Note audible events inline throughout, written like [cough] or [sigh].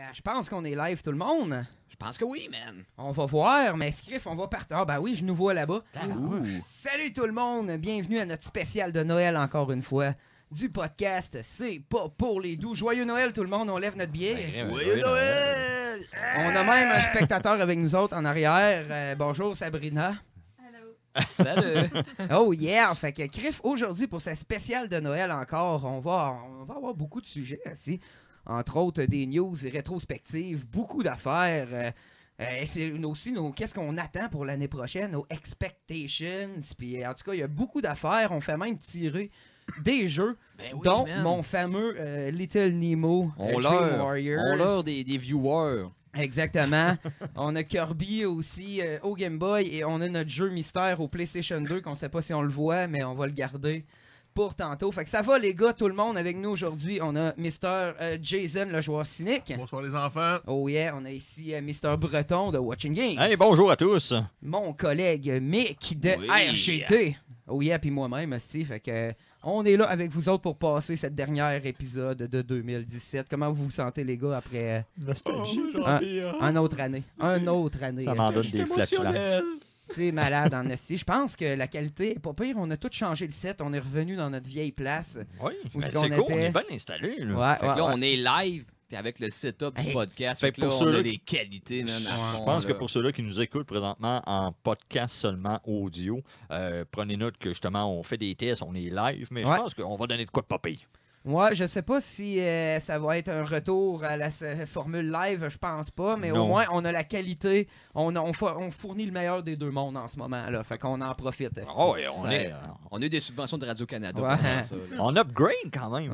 Euh, je pense qu'on est live tout le monde. Je pense que oui, man. On va voir, mais Scriff, on va partir. Ah, ben oui, je nous vois là-bas. Ah, Salut tout le monde, bienvenue à notre spécial de Noël encore une fois du podcast C'est pas pour les doux. Joyeux Noël tout le monde, on lève notre billet. Ben, joyeux Noël. On a même un spectateur avec nous autres en arrière. Euh, bonjour Sabrina. Salut! [laughs] oh yeah! Fait que aujourd'hui, pour sa spécial de Noël encore, on va, on va avoir beaucoup de sujets. Hein, si entre autres des news et rétrospectives, beaucoup d'affaires. Euh, euh, c'est aussi nos, qu'est-ce qu'on attend pour l'année prochaine, nos expectations. Puis en tout cas, il y a beaucoup d'affaires. On fait même tirer des jeux, [laughs] ben dont mon fameux euh, Little Nemo, on warrior On des, des viewers. Exactement. [laughs] on a Kirby aussi au Game Boy et on a notre jeu mystère au PlayStation 2 qu'on sait pas si on le voit, mais on va le garder pour tantôt. Fait que ça va, les gars, tout le monde avec nous aujourd'hui. On a Mr. Euh, Jason, le joueur cynique. Bonsoir, les enfants. Oh yeah, on a ici euh, Mr. Breton de Watching Games. Hey, bonjour à tous. Mon collègue Mick de oui. RGT. Oh yeah, puis moi-même aussi. que. Euh, on est là avec vous autres pour passer cette dernière épisode de 2017. Comment vous vous sentez, les gars, après oh, hein. un, autre année? Un autre année. Ça m'en des flatulences. C'est malade en esti. Je pense que la qualité est pas pire. On a tout changé le set. On est revenu dans notre vieille place. Oui, ben, c'est cool. On est bien installé. on est live. avec le setup du podcast, pour là, on a qualités. Là, je pense que pour ceux-là qui nous écoutent présentement en podcast seulement audio, euh, prenez note que justement, on fait des tests, on est live, mais je pense qu'on va donner de quoi de pas moi, je sais pas si euh, ça va être un retour à la formule live, je pense pas, mais au moins on a la qualité, on, fournit le meilleur des deux mondes en ce moment là, fait qu'on en profite. Ah euh, on, est, a des subventions de Radio Canada. on upgrade quand même,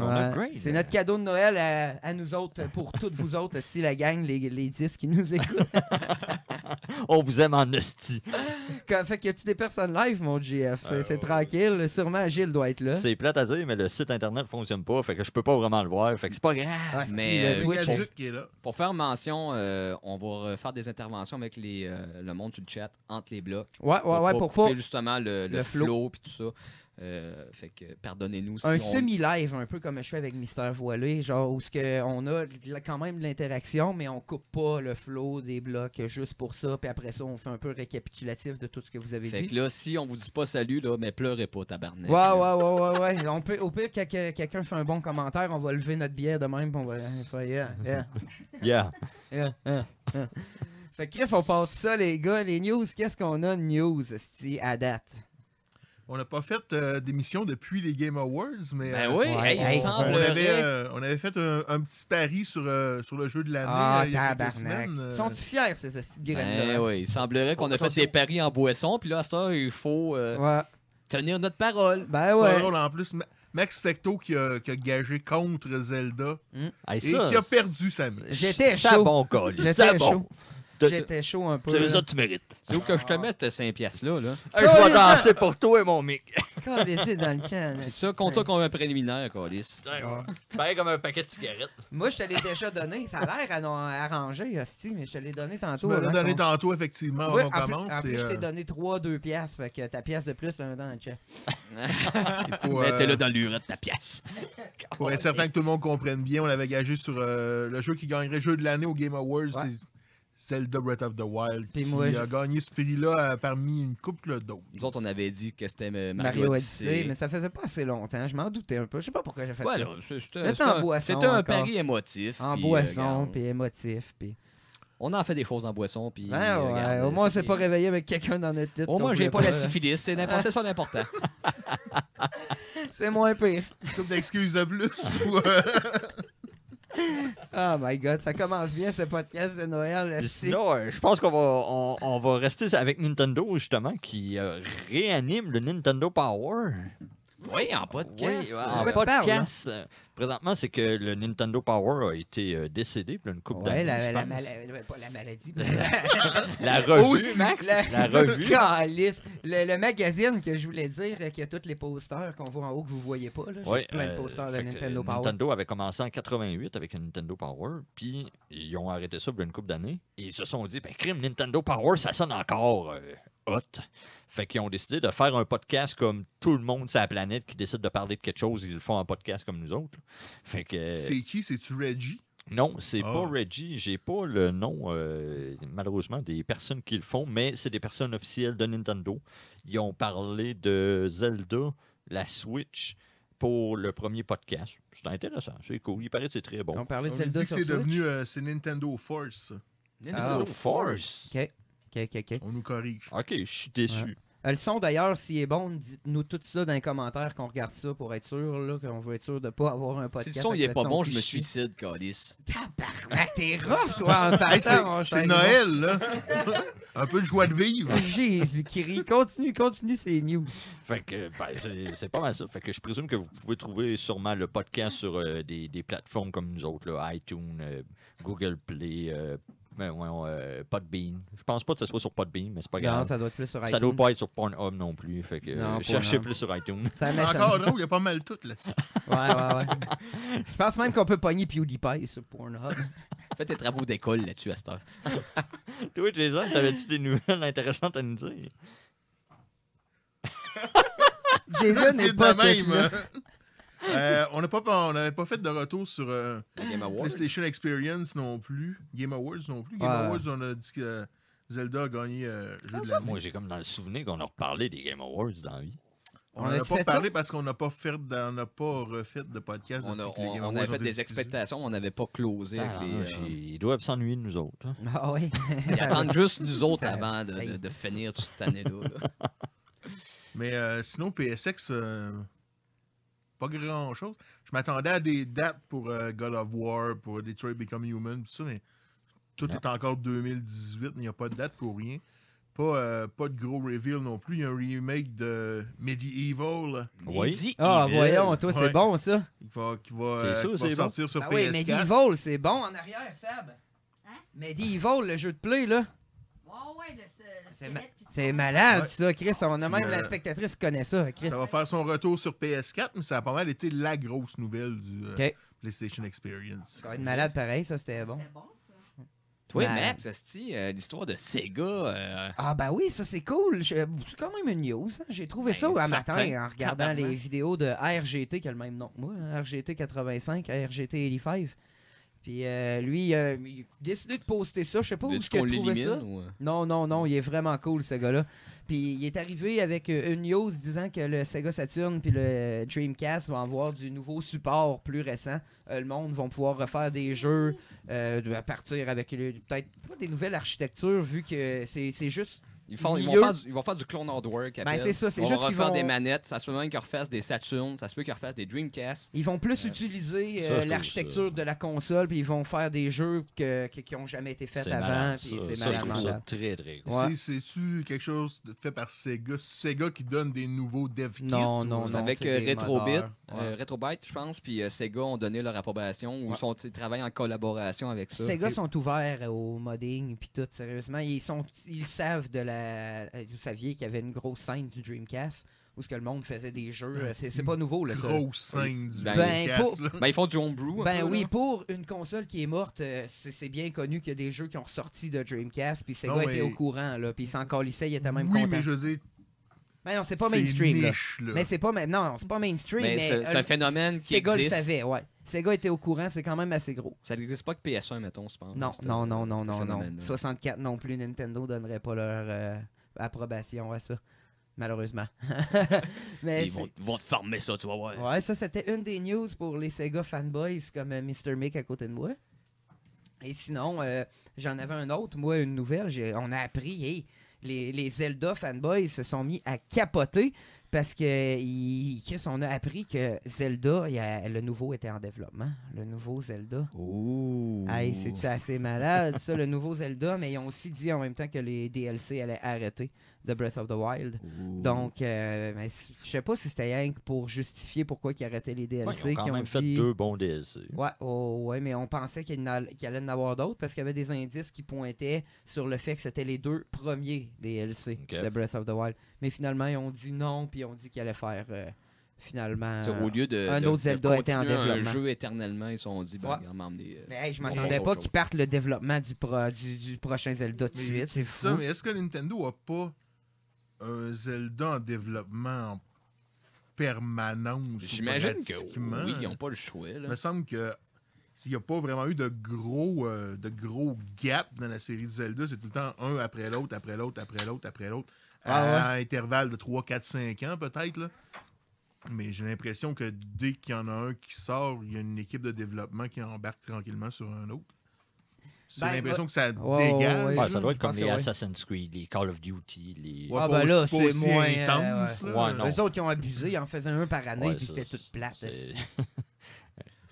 C'est euh. notre cadeau de Noël à, nous autres pour toutes vous autres, si la gang, les, les 10 qui nous écoutent. [laughs] [laughs] On vous aime en hostie. fait que y a-tu des personnes live, mon GF? Euh, c'est tranquille. Sûrement, Gilles doit être là. C'est plate à dire, mais le site internet fonctionne pas. Fait que je peux pas vraiment le voir. Fait que c'est pas grave. Ah, mais euh, pour, qui est là. pour faire mention, euh, on va faire des interventions avec les, le monde du chat entre les blocs. Ouais, ouais, ouais. Pour, justement le, le flow puis tout ça. Euh, fait que pardonnez-nous. Si un semi-live, un peu comme je fais avec Mister Voilé, genre où que on a quand même l'interaction, mais on coupe pas le flow des blocs juste pour ça. Puis après ça, on fait un peu récapitulatif de tout ce que vous avez fait là, si on vous dit pas salut, là, mais pleurez pas, tabarnak. Ouais, ouais, ouais, on peut, au pire, quelqu'un fait un bon commentaire, on va lever notre bière de même, on va faire [laughs] yeah, yeah. yeah. Fait que, on part ça, les gars. Les news, qu'est-ce qu'on a de news à date? On n'a pas fait euh, d'émission depuis les Game Awards, mais ben euh, oui, il semble euh, on, avait, fait un, petit pari sur, sur le jeu de l'année ah, il y a quelques semaines. Sont fiers ces ben, hein. oui, il semblerait qu'on a fait des paris en boisson, puis là ça il faut tenir notre parole. Ben C'est en plus. Max Fecto qui a, qui a, gagé contre Zelda hmm. et, qui a perdu sa J'étais chaud. bon, J'étais bon. J'étais chaud un peu. C'est ça que tu mérites. C'est où que je te mets, cette 5 piastres-là? Là? je vais hein. danser pour toi et mon mic. [laughs] C'est dans le C'est Ça, compte-toi comme un préliminaire, ouais. Pareil comme un paquet de cigarettes. Moi, je te l'ai déjà donné. Ça a l'air arrangé, aussi, mais je te l'ai donné tantôt. Je te l'ai donné tantôt, effectivement, avant qu'on commence. je t'ai euh, donné 3-2 piastres. Fait que ta pièce de plus, là, dans le chat. Mettez-le [laughs] euh, dans l'urette, ta pièce. Pour être certain que tout le monde comprenne bien, on avait gagé sur euh, le jeu qui gagnerait jeu de l'année au Game Awards. Celle de Breath of the Wild, Puis qui a gagné ce prix-là euh, parmi une couple d'autres. Nous autres, on avait dit que c'était euh, Mario, Mario mais ça faisait pas assez longtemps. Je m'en doutais un peu. Je sais pas pourquoi j'ai fait ça. C'était un, un pari émotif. En euh, boisson, puis émotif. Puis... On en fait des choses en boisson. Puis, ouais, ouais. Au moins, on s'est pas réveillé avec quelqu'un dans notre tête. Au moins, j'ai pas, pas la syphilis. C'est ça quoi, [laughs] C'est moins pire. Une d'excuses de plus. [laughs] [laughs] oh my god, ça commence bien ce podcast de Noël. je euh, pense qu'on va, on, va rester avec Nintendo justement qui euh, réanime le Nintendo Power. Oui, en podcast. Oui, en podcast présentement, c'est que le Nintendo Power a été euh, décédé pour une coupe ouais, d'années. La, [laughs] la, la maladie. la revue, La, [laughs] revue. Le, le, magazine que je voulais dire, euh, qui a tous les posters qu'on voit en haut que vous voyez pas. Là. plein de euh, posters de Nintendo Power. Nintendo avait commencé en 88 avec Nintendo Power, puis ils ont arrêté ça pour une coupe d'années. ils se sont dit, ben crime, Nintendo Power, ça sonne encore hot. Fait qu'ils ont décidé de faire un podcast comme tout le monde sur la planète qui décide de parler de quelque chose, ils le font un podcast comme nous autres. Fait que. Euh, c'est qui C'est-tu Reggie non, c'est ah. pas Reggie. J'ai pas le nom, euh, malheureusement, des personnes qui le font, mais c'est des personnes officielles de Nintendo. Ils ont parlé de Zelda, la Switch, pour le premier podcast. C'est intéressant, c'est cool. Il paraît que c'est très bon. On parlait de Zelda. que c'est devenu euh, Nintendo Force. Nintendo ah, Force? OK. On nous corrige. OK, je suis déçu. Euh, le son, d'ailleurs, s'il est bon, dites-nous tout ça dans les commentaires qu'on regarde ça pour être sûr, qu'on veut être sûr de ne pas avoir un podcast. Si le son, n'est pas bon, je me suicide, Calis. Tabarnak, t'es [laughs] rough, toi, en t'entendant. c'est Noël, là. [laughs] un peu de joie de vivre. [laughs] Jésus-Christ, continue, continue, c'est news. Fait que, ben, c'est pas mal ça. Fait que je présume que vous pouvez trouver sûrement le podcast sur euh, des, plateformes comme nous autres, là, iTunes, euh, Google Play, mais ben, ouais euh, Podbean. Je pense pas que ce soit sur Podbean, mais c'est pas grave. Non, ça doit être plus sur iTunes. Ça doit pas être sur Pornhub non plus. Fait que euh, cherchez plus sur iTunes. Encore là où il y a pas mal tout là-dessus. [laughs] ouais, ouais, ouais. Je pense même qu'on peut pogner PewDiePie sur Pornhub. [laughs] Fais tes travaux d'école là-dessus à cette heure. Toi, Jason, t'avais-tu des nouvelles intéressantes à nous dire? Jason n'est pas même. Hein. Euh, on n'avait pas fait de retour sur euh, PlayStation Experience non plus. Game Awards non plus. Game Awards, on a dit que euh, Zelda a gagné jeu ah, Moi, j'ai comme dans le souvenir qu'on a reparlé des Game Awards dans la vie. On n'en a, pas parlé parce qu'on n'a pas fait, on pas refait de podcast. On, a, les on avait fait des expectations, on n'avait pas closé. avec les, Ils doivent s'ennuyer de nous autres. Hein. Ah oui. [laughs] Ils attendent juste nous autres avant de, finir toute cette année-là. Mais sinon, PSX, pas grand-chose. Je m'attendais à des dates pour euh, God of War, pour Detroit Become Human, tout ça, mais tout est encore 2018, il n'y a pas de date pour rien. Pas, euh, pas de gros reveal non plus. Il y a un remake de Medieval. Oui. Ah, voyons, toi, c'est bon, ça. Qui va, sortir sur PS4. Ah oui, Medieval, c'est bon en arrière, Sab. Hein? Medieval, le jeu de play, là. Ouais, ouais, le, le ah, c'est malade, ça, Chris. On a même la spectatrice qui connaît ça, Chris. Ça va faire son retour sur PS4, mais ça a pas mal été la grosse nouvelle du euh, PlayStation Experience. Ça va être malade pareil, ça, c'était bon. Toi bon. ça Max, euh, l'histoire de Sega. Euh, ah, ben oui, ça c'est cool. C'est quand même une news. Hein. J'ai trouvé ben, ça un matin en regardant les vidéos de RGT qui a le même nom que moi. RGT 85, RGT 85. Puis euh, lui, il a décidé de poster ça. Je sais pas où est-ce euh? Non, non, non. Il est vraiment cool, ce gars-là. Puis il est arrivé avec euh, une news disant que le Sega Saturn puis le Dreamcast vont avoir du nouveau support plus récent. le monde va pouvoir refaire des jeux à partir avec peut-être des nouvelles architectures vu que c'est juste ils, font, ils, vont faire du, ils, vont faire du, clone hardware. Ben, c'est ça, c'est juste qu'ils vont des manettes. Ça se peut même qu'ils refassent des Saturn. Ça se peut qu'ils refassent des Dreamcast. Ils vont plus euh, utiliser euh, l'architecture de la console, puis ils vont faire des jeux que, qui n'ont jamais été faits avant. C'est très, très cool. ouais. C'est-tu quelque chose fait par Sega Sega qui donne des nouveaux dev kits Non, non, Avec euh, Retrobit, RetroByte je pense, puis Sega ont donné leur approbation ou sont, ils travaillent en collaboration avec ça. Sega sont ouverts au modding, puis tout, sérieusement. ils savent de la euh, vous saviez qu'il y avait une grosse scène du Dreamcast où ce que le monde faisait des jeux. Euh, c'est pas nouveau, là, Grosse scène du ben, Dreamcast. Ben, ils font du homebrew. Ben oui, pour une console qui est morte, euh, c'est bien connu qu'il y a des jeux qui ont sorti de Dreamcast, puis ces gars étaient au courant, là, puis ils s'en calissaient, il étaient même oui, je mais non, c'est pas mainstream. Mais c'est pas non, c'est pas mainstream. Mais, c'est euh, un phénomène qui Sega existe. Sega le savait, ouais. Sega était au courant, c'est quand même assez gros. Ça n'existe pas que PS1, mettons, je pense. Non, non, non, non, non, non. 64 non plus, Nintendo donnerait pas leur euh, approbation à ça malheureusement. [laughs] Ils vont, te farmer ça, tu vois ouais Ouais, ça, c'était une des news pour les Sega fanboys comme euh, Mr. Mick à côté de moi. Et sinon, j'en avais un autre, moi, une nouvelle. On a appris, hé les, Zelda fanboys se sont mis à capoter parce que a appris que Zelda, le nouveau était en développement. Le nouveau Zelda. Ouh! c'est assez malade, ça, le nouveau Zelda, mais ils ont aussi dit en même temps que les DLC allaient arrêter de Breath of the Wild. Donc, je euh, ne je sais pas si c'était Yank pour justifier pourquoi ils arrêtaient les DLC. ils ont même fait deux bons DLC. Ouais, oh, ouais mais on pensait qu'il allait en avoir d'autres parce qu'il y avait des indices qui pointaient sur le fait que c'était les deux premiers DLC de Breath of the Wild. Mais finalement, ils ont dit non, puis ils ont dit qu'ils allaient faire. Euh, finalement, au lieu de, un autre Zelda était en développement. un jeu éternellement, ils ont dit, ben, ouais. Euh, mais je m'attendais pas qu'ils partent le développement du, du, prochain Zelda de suite. C'est ça, mais est-ce que Nintendo a pas un Zelda en développement en permanence. J'imagine que oui, ils n'ont pas le choix. Il me semble que s'il n'y a pas vraiment eu de gros, euh, de gros gap dans la série de Zelda, c'est tout le temps un après l'autre, après l'autre, après l'autre, après l'autre, ah à intervalle de 3, 4, 5 ans peut-être. Mais j'ai l'impression que dès qu'il y en a un qui sort, il y a une équipe de développement qui embarque tranquillement sur un autre. C'est ben, l'impression que ça dégage. Ouais, ça doit être comme les Assassin's Creed, les Call of Duty, les. Ouais, ah, ben là, c'est moins. Intense, euh, ouais. Ben, non. autres, ils ont abusé, ils en faisaient un par année, puis c'était toute plate. [laughs]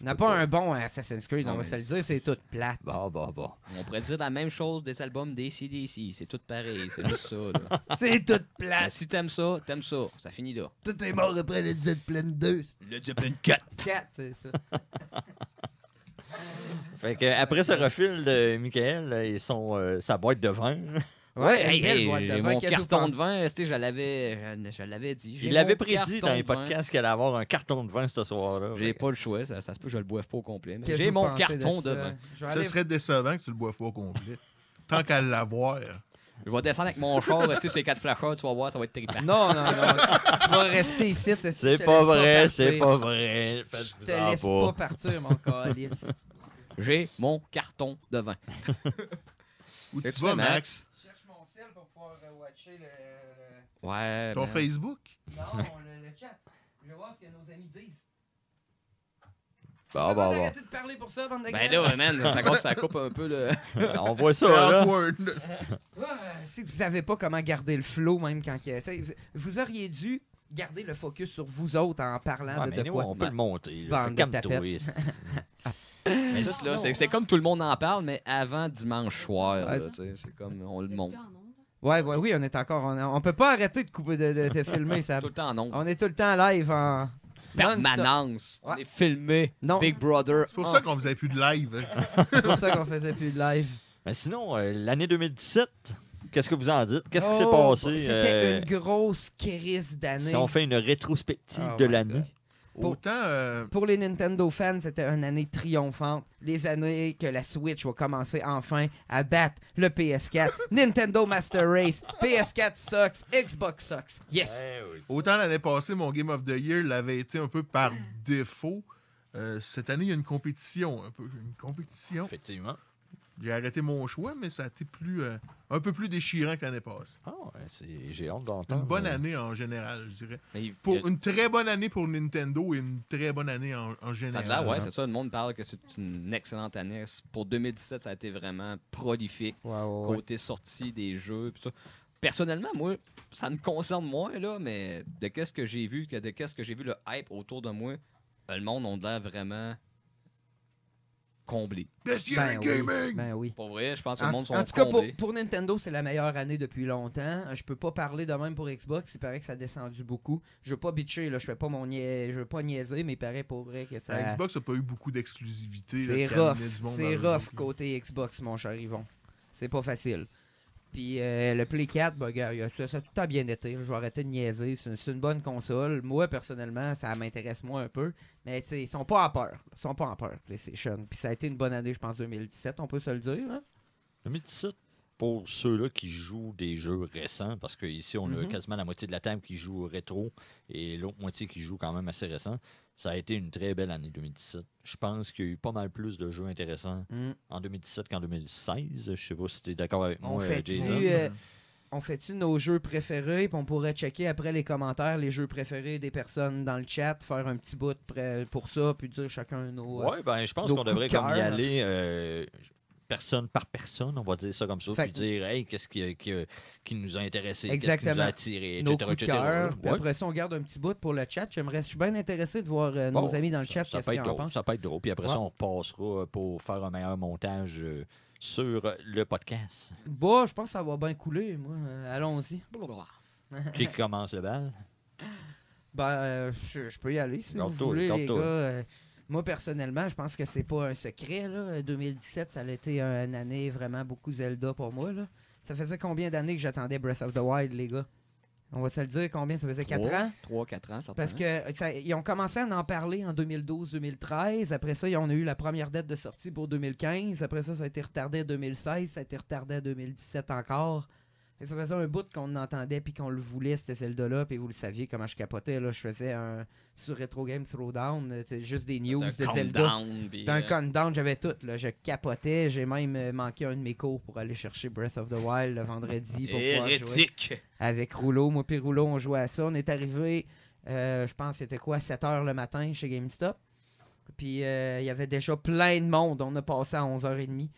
On n'a pas un bon Assassin's Creed, on va se le dire, c'est toute plate. Bon, bon, bon. On pourrait dire la même chose des albums des CDC, c'est tout pareil, c'est juste ça. [laughs] c'est toute plate. Ben, si t'aimes ça, t'aimes ça, ça finit là. Tout est mort après le Zeppelin 2. Le Zeppelin 4. 4, c'est ça. [laughs] [laughs] Fait que après ce refil de Michael et euh, euh, sa boîte de vin. Ouais, de mon carton de vin, je l'avais, je, l'avais dit. Il l'avait prédit dans les podcasts qu'il allait avoir un carton de vin ce soir-là. J'ai pas le choix, ça, se peut que je le boive pas au complet. J'ai mon carton de, de vin. Ce serait décevant que tu le boives pas au complet. Tant qu'à l'avoir. Je vais descendre avec mon char, rester sur les quatre flashers, tu vas voir, ça va être terrible. Non, non, non. tu vas rester ici. C'est pas, vrai, c'est pas vrai. Je te laisse pas, partir, mon colis. J'ai mon carton de vin. Où tu, vas, Max? Je cherche mon sel pour pouvoir euh, watcher le... Ouais. Ton Facebook? Non, le, le chat. Je vais voir ce que nos amis disent. Bon, bon, parler pour ça, avant Ben là, man, ça, ça coupe un peu le. [laughs] On voit ça, là. [laughs] si vous savez pas comment garder le flow, même quand. il y a... Vous auriez dû garder le focus sur vous autres en parlant de, de quoi. on peut le monter. là. [laughs] c'est comme tout le monde en parle, mais avant dimanche soir. là, C'est comme on le monte. Ouais, ouais, oui, on est encore. On, peut pas arrêter de couper de, filmer, ça. Tout le temps en On est tout le temps live en permanence. On est filmé. Big Brother. C'est pour ça ah. qu'on faisait plus de live. [laughs] C'est pour ça qu'on faisait plus de live. Mais sinon, euh, l'année 2017, qu'est-ce que vous en dites? Qu'est-ce qui s'est oh, passé? C'était euh, une grosse crise d'année. Si on fait une rétrospective oh de l'année. Pour, euh, pour les Nintendo fans, c'était une année triomphante. Les années que la Switch va commencer enfin à battre le PS4. [laughs] Nintendo Master Race, PS4 sucks, Xbox sucks. Yes! Eh Autant l'année passée, mon Game of the Year l'avait été un peu par mm. défaut. Euh, cette année, il y a une compétition, Une compétition. Effectivement. J'ai arrêté mon choix, mais ça a été plus, euh, un peu plus déchirant que l'année passée. Ah, ouais, j'ai honte d'entendre. Une bonne euh. année en général, je dirais. pour, Une très bonne année pour Nintendo et une très bonne année en, général. Ça là, ouais, c'est ça. Le monde parle que c'est une excellente année. Pour 2017, ça a été vraiment prolifique. côté sortie des jeux, personnellement, moi, ça me concerne moins, là, mais de qu'est-ce que j'ai vu, de qu'est-ce que j'ai vu le hype autour de moi, euh, le monde on l'air vraiment comblé. Ben, ben oui, Pour vrai, je pense que le monde sont En tout cas, pour, Nintendo, c'est la meilleure année depuis longtemps. Je peux pas parler de même pour Xbox. Il paraît que ça a descendu beaucoup. Je veux pas bitcher, là. Je fais pas mon Je veux pas niaiser, mais il paraît pour vrai que ça... Xbox n'a pas eu beaucoup d'exclusivité. C'est rough. C'est rough côté Xbox, mon cher Yvon. C'est pas facile. Puis euh, le Play 4, ben, ça, a tout le bien été. Je vais arrêter de niaiser. C'est une, bonne console. Moi, personnellement, ça m'intéresse moins un peu. Mais tu sais, ils sont pas en peur. Ils sont pas en peur, PlayStation. Puis ça a été une bonne année, je pense, 2017, on peut se le dire. 2017? Hein? pour ceux-là qui jouent des jeux récents, parce qu'ici, on a mhm. quasiment la moitié de la table qui joue rétro et l'autre moitié qui joue quand même assez récent. Ça a été une très belle année 2017. Je pense qu'il y a eu pas mal plus de jeux intéressants mm. en 2017 qu'en 2016. Je sais pas si tu es d'accord avec moi, euh, Jason. Euh, on fait-tu nos jeux préférés, puis on pourrait checker après les commentaires les jeux préférés des personnes dans le chat, faire un petit bout pour ça, puis dire chacun nos. Euh, oui, ben, je pense qu'on devrait comme y aller personne par personne, on va dire ça comme ça, puis dire, hey, qu'est-ce qui, qui, nous a intéressé, qu'est-ce qui nous a attiré, etc. Après ça, on garde un petit bout pour le chat. je suis bien intéressé de voir euh, nos amis dans le chat. Ça, peut être drôle, ça peut être drôle. Puis après ça, on passera euh, pour faire un meilleur montage. Euh, sur le podcast. Bon, bah, je pense que ça va bien couler, moi. allons-y. qui commence le bal? Ben, je, peux y aller si vous voulez, les gars. Moi, personnellement, je pense que c'est pas un secret. Là. 2017, ça a été une année vraiment beaucoup Zelda pour moi. Ça faisait combien d'années que j'attendais Breath of the Wild, les gars? On va se le dire, combien ça faisait 4 ans 3, 4 ans, certainement. Parce qu'ils ont commencé à en parler en 2012-2013. Après ça, on a eu la première date de sortie pour 2015. Après ça, ça a été retardé en 2016. Ça a été retardé en 2017 encore ça faisait un bout qu'on entendait puis qu'on le voulait, c'était Zelda-là, puis vous le saviez comment je capotais. Là, je faisais un sur Retro Game Throwdown, euh, c'était juste des news de Zelda. Euh, countdown, j'avais tout. Là, je capotais. J'ai même euh, manqué un de mes cours pour aller chercher Breath of the Wild le vendredi pour avec Rouleau. Moi puis Rouleau, on jouait à ça. On est arrivé, je pense, c'était quoi, 7 h le matin chez GameStop. Puis il y avait déjà plein de monde. On a passé à 11h30.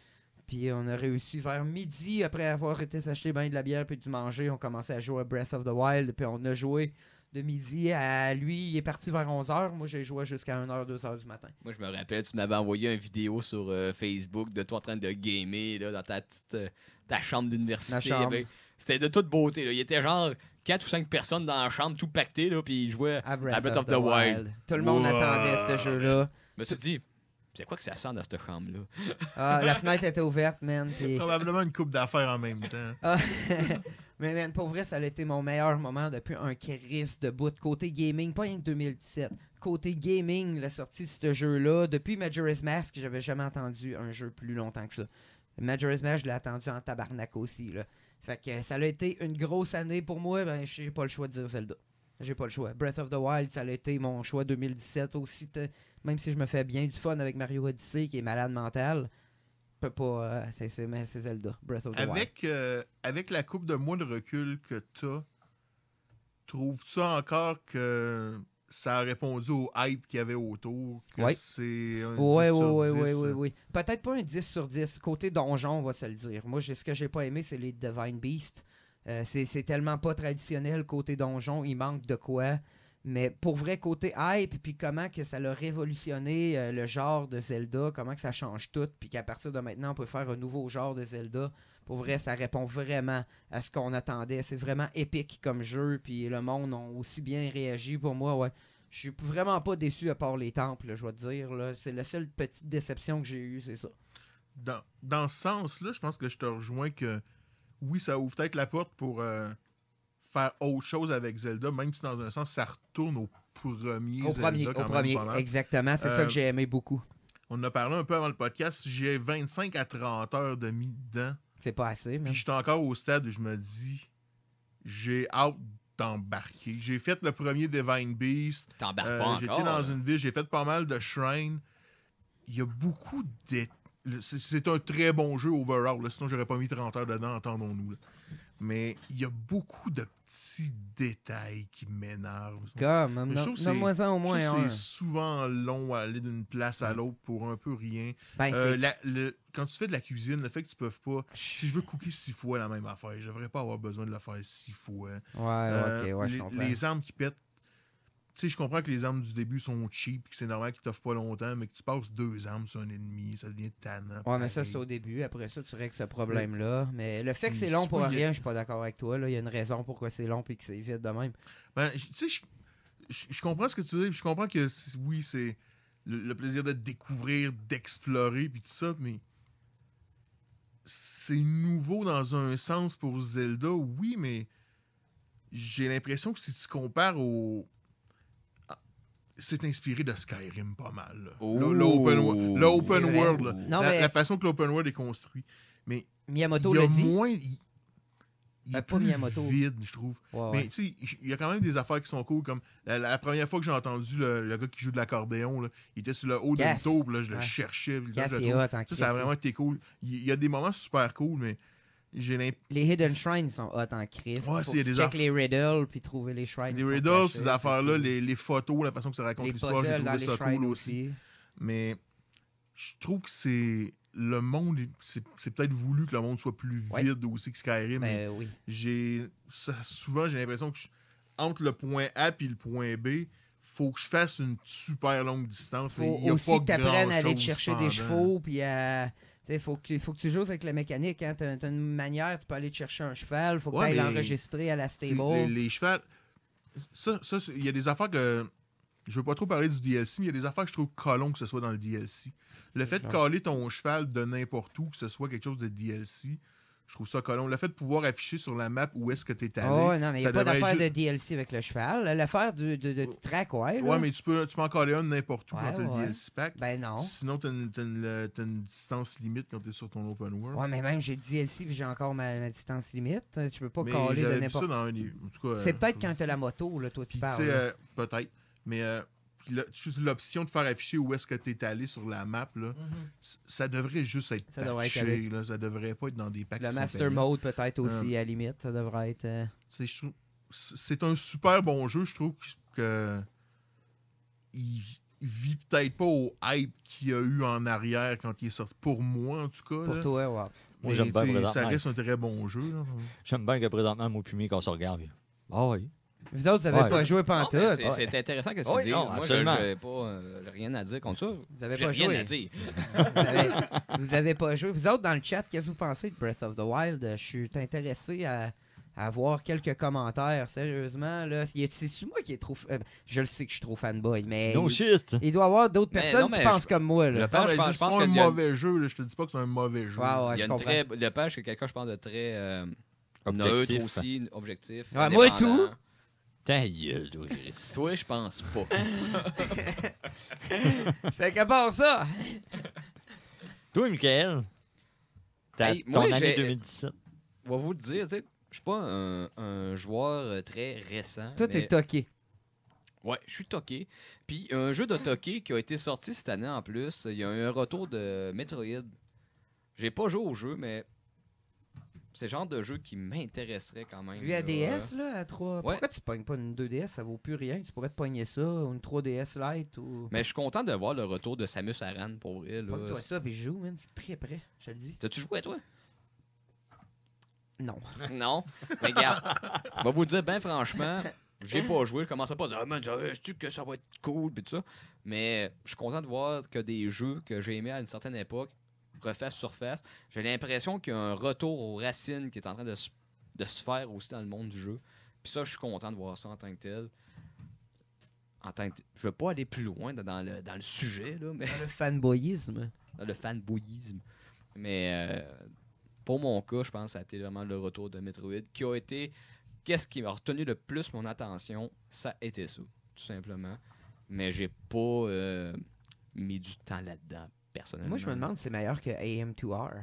Puis on a réussi vers midi, après avoir été s'acheter bien de la bière puis du manger, on commençait à jouer à Breath of the Wild. Puis on a joué de midi à lui, il est parti vers 11h. Moi, j'ai joué jusqu'à 1h, 2h du matin. Moi, je me rappelle, tu m'avais envoyé une vidéo sur euh, Facebook de toi en train de gamer là, dans ta petite euh, ta chambre d'université. Ben, c'était de toute beauté. Là. Il était genre 4 ou 5 personnes dans la chambre, tout pacté, puis ils jouaient à Breath, of, the, Wild. Tout le monde attendait ce jeu-là. Je me suis dit, c'est quoi que ça sent dans cette chambre-là? Ah, la fenêtre était ouverte, man. Probablement une coupe d'affaires en même temps. Ah. [laughs] mais man, pour vrai, ça a été mon meilleur moment depuis un keris de bout. Côté gaming, pas rien que 2017. Côté gaming, la sortie de ce jeu-là, depuis Majora's Mask, j'avais jamais entendu un jeu plus longtemps que ça. Majora's Mask, je l'ai attendu en tabarnak aussi. Là. Fait que ça a été une grosse année pour moi, ben n'ai pas le choix de dire Zelda. J'ai pas le choix. Breath of the Wild, ça a été mon choix 2017 aussi. Même si je me fais bien du fun avec Mario Odyssey, qui est malade mental, peut pas. Euh, c'est Zelda, Breath of the avec, Wild. Euh, avec la coupe de moins de recul que t'as, trouves-tu encore que ça a répondu au hype qu'il y avait autour, que c'est un oui, 10 sur 10. Oui, oui, Peut-être pas un 10 sur 10. Côté donjon, on va se le dire. Moi, ce que j'ai pas aimé, c'est les Divine Beasts. Euh, c'est tellement pas traditionnel côté donjon, il manque de quoi. Mais pour vrai, côté hype, puis comment que ça l'a révolutionné euh, le genre de Zelda, comment que ça change tout, puis qu'à partir de maintenant, on peut faire un nouveau genre de Zelda. Pour vrai, ça répond vraiment à ce qu'on attendait. C'est vraiment épique comme jeu, puis le monde a aussi bien réagi. Pour moi, ouais, je suis vraiment pas déçu à part les temples, je dois dire. C'est la seule petite déception que j'ai eue, c'est ça. Dans, dans, ce sens-là, je pense que je te rejoins que oui, ça ouvre peut-être la porte pour euh, faire autre chose avec Zelda, même si dans un sens, ça retourne au premier Zelda. exactement. C'est ça que euh, j'ai aimé beaucoup. On en a parlé un peu avant le podcast. J'ai 25 à 30 heures de mi dedans. C'est pas assez, mais. Puis j'étais encore au stade où je me dis, j'ai hâte d'embarquer. J'ai fait le premier Divine Beast. T'embarques euh, encore. J'étais dans une ville, j'ai fait pas mal de Shrine. Il y a beaucoup d'étapes c'est un très bon jeu overall. sinon, j'aurais pas mis 30 heures dedans, entendons-nous. Mais il y a beaucoup de petits détails qui m'énervent. Comme, C'est souvent long à aller d'une place à l'autre pour un peu rien. Ben, euh, quand tu fais de la cuisine, le fait que tu ne peux pas. Si je veux cooker six fois la même affaire, je devrais pas avoir besoin de la faire six fois. Euh, les, les armes qui pètent, tu sais, je comprends que les armes du début sont cheap, que c'est normal qu'ils t'offrent pas longtemps, mais que tu passes deux armes sur un ennemi, ça devient tannant. Ouais, mais ça, c'est au début. Après ça, tu règles ce problème-là. Mais le fait que c'est long pour rien, je suis pas d'accord avec toi. Il y a une raison pourquoi c'est long et que c'est vite de même. Ben, tu sais, je comprends ce que tu dis. Je comprends que, oui, c'est le, plaisir de découvrir, d'explorer, puis tout ça, mais c'est nouveau dans un sens pour Zelda, oui, mais j'ai l'impression que si tu compares au, c'est inspiré de Skyrim pas mal. L'open world. la, façon que l'open world est construit. Mais Miyamoto il y a moins. Il, ben, est vide, je trouve. mais tu sais, il y a quand même des affaires qui sont cool. Comme la, première fois que j'ai entendu le, gars qui joue de l'accordéon, il était sur le haut d'une taupe, je le cherchais. le ça, ça a vraiment hein. été cool. il y a des moments super cool, mais les Hidden Shrines sont hot en crise. Ouais, c'est des check les riddles puis trouver les shrines. Les riddles, ces affaires-là, les, photos, la façon que ça raconte l'histoire, j'ai trouvé ça cool aussi. Mais je trouve que c'est. Le monde, c'est peut-être voulu que le monde soit plus vide aussi que Skyrim. Ben, oui. j'ai Souvent, j'ai l'impression que entre le point A et le point B, faut que je fasse une super longue distance. Faut y a aussi que tu apprennes à aller te chercher des chevaux puis à. Il faut que, tu joues avec la mécanique. Hein. Tu as, une manière, tu peux aller chercher un cheval, faut que tu ailles l'enregistrer à la stable. Les, les chevals. il y a des affaires que. Je veux pas trop parler du DLC, mais il y a des affaires que je trouve colons que ce soit dans le DLC. Le fait de caler ton cheval de n'importe où, que ce soit quelque chose de DLC, je trouve ça colon. Le fait de pouvoir afficher sur la map où est-ce que tu es allé. Oh, non, mais il n'y a pas d'affaire de DLC avec le cheval. L'affaire de, de, oh. track, ouais. Ouais, mais tu peux, tu peux en coller un n'importe où quand tu as le DLC pack. Ben non. Sinon, tu as, une distance limite quand tu es sur ton open world. Ouais, mais même j'ai le DLC et j'ai encore ma, distance limite. Tu peux pas coller de n'importe où. C'est euh, peut-être quand tu as la moto, là, toi, tu parles. Euh, peut-être. Mais. Euh, l'option de faire afficher où est-ce que tu es allé sur la map, là, mhm. ça devrait juste être ça devrait être là, ça devrait pas être dans des packs. Le master mode peut-être aussi, euh, à la limite, ça devrait être... Euh, c'est un super bon jeu, je trouve que... Il, vit peut-être pas au hype qu'il y a eu en arrière quand il est sorti. Pour moi, en tout cas. Pour toi, ouais. Moi, j'aime bien Ça reste un très bon jeu. J'aime bien que présentement, moi, quand on se regarde, ah oui, vous autres, vous n'avez pas joué pantoute. C'est intéressant que ce qu'ils Oui, Moi, je n'avais pas euh, rien à dire contre ça. Vous n'avez pas rien à dire. [laughs] Vous avez, pas joué. Vous autres, dans le chat, qu'est-ce que vous pensez de Breath of the Wild? Euh, je suis intéressé à, avoir voir quelques commentaires. Sérieusement, là, cest moi qui est trop... Euh, je le sais que je suis trop fanboy, mais... il, shit. il doit y avoir d'autres personnes qui pensent comme moi, le page je pense- que c'est un mauvais jeu. Je te dis pas que c'est un mauvais jeu. Il y a très. Le page, c'est quelqu'un, je pense, de très. Objectif. aussi, objectif. moi, et tout. Ta gueule, toi, je pense pas. [laughs] fait qu'à part ça. Toi, Michael, t'as ton année 2017. On va vous le dire, tu sais, je suis pas un, joueur euh, très récent. Toi, tu t'es toqué. Ouais, je suis toqué. Puis un jeu de toqué qui a été sorti cette année en plus, il y a eu un retour de Metroid. J'ai pas joué au jeu, mais c'est le genre de jeu qui m'intéresserait quand même. Lui, à DS, là, à 3. Pourquoi tu pognes pas une 2DS Ça vaut plus rien. Tu pourrais te pogner ça, une 3DS Lite. Ou... Mais je suis content de voir le retour de Samus Aran pour elle. Pogne-toi ça, puis joue, C'est très près, je te le dis. T'as-tu joué, toi Non. [laughs] non Mais regarde, je vais vous dire, ben franchement. J'ai pas joué, je commençais pas à dire, ah, man, tu que ça va être cool, Mais je suis content de voir que des jeux que j'ai aimés à une certaine époque refasse surface. J'ai l'impression qu'il y a un retour aux racines qui est en train de se, faire aussi dans le monde du jeu. Puis ça, je suis content de voir ça en tant que tel. En tant Je veux pas aller plus loin dans le, dans le sujet, là, mais... Dans le fanboyisme. [laughs] le fanboyisme. Mais euh, pour mon cas, je pense que ça a été vraiment le retour de Metroid qui a été... Qu'est-ce qui m'a retenu le plus mon attention? Ça a été ça, tout simplement. Mais j'ai pas euh, mis du temps là-dedans moi, je me demande si c'est meilleur que AM2R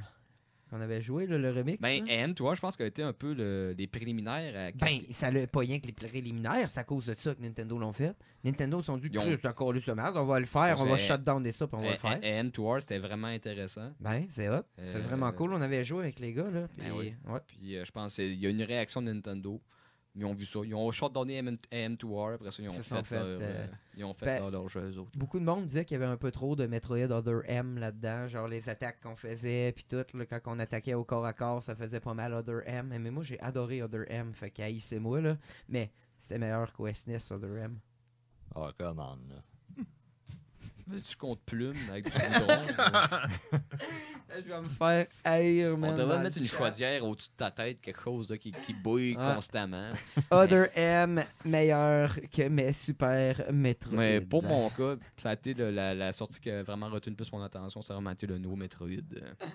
qu'on avait joué, le remix. Ben, AM2R, je pense qu'il a été un peu les préliminaires. Euh, ben, ça n'a pas rien que les préliminaires, c'est à cause de ça que Nintendo l'ont fait. Nintendo, ils sont tu as encore ce mal on va le faire, on va shut des ça, on va le faire. AM2R, c'était vraiment intéressant. Ben, c'est hot, c'est vraiment euh, cool, on avait joué avec les gars, là. Puis, ben euh, je pense qu'il y a une réaction de Nintendo. Ils ont vu ça. Ils ont donné m 2 r Après ça, ils ont fait, leur, euh, euh, ils ont fait ben, leur, jeu, autres. Beaucoup de monde disait qu'il y avait un peu trop de Metroid Other M là-dedans. Genre les attaques qu'on faisait, puis tout. Là, quand on attaquait au corps à corps, ça faisait pas mal Other M. Mais moi, j'ai adoré Other M. Fait c'est moi là. Mais c'était meilleur qu'OSNES Other M. Oh, come on, là tu comptes plume avec du goudron. [laughs] je vais me faire haïr, man. On devrait mettre une choisière au-dessus de ta tête, quelque chose qui, qui bouille ah. constamment. [laughs] Other M meilleur que mes super Metroid. Mais pour mon cas, ça a été la, la, sortie qui a vraiment retenu plus mon attention, ça a vraiment été le nouveau Metroid. Ah.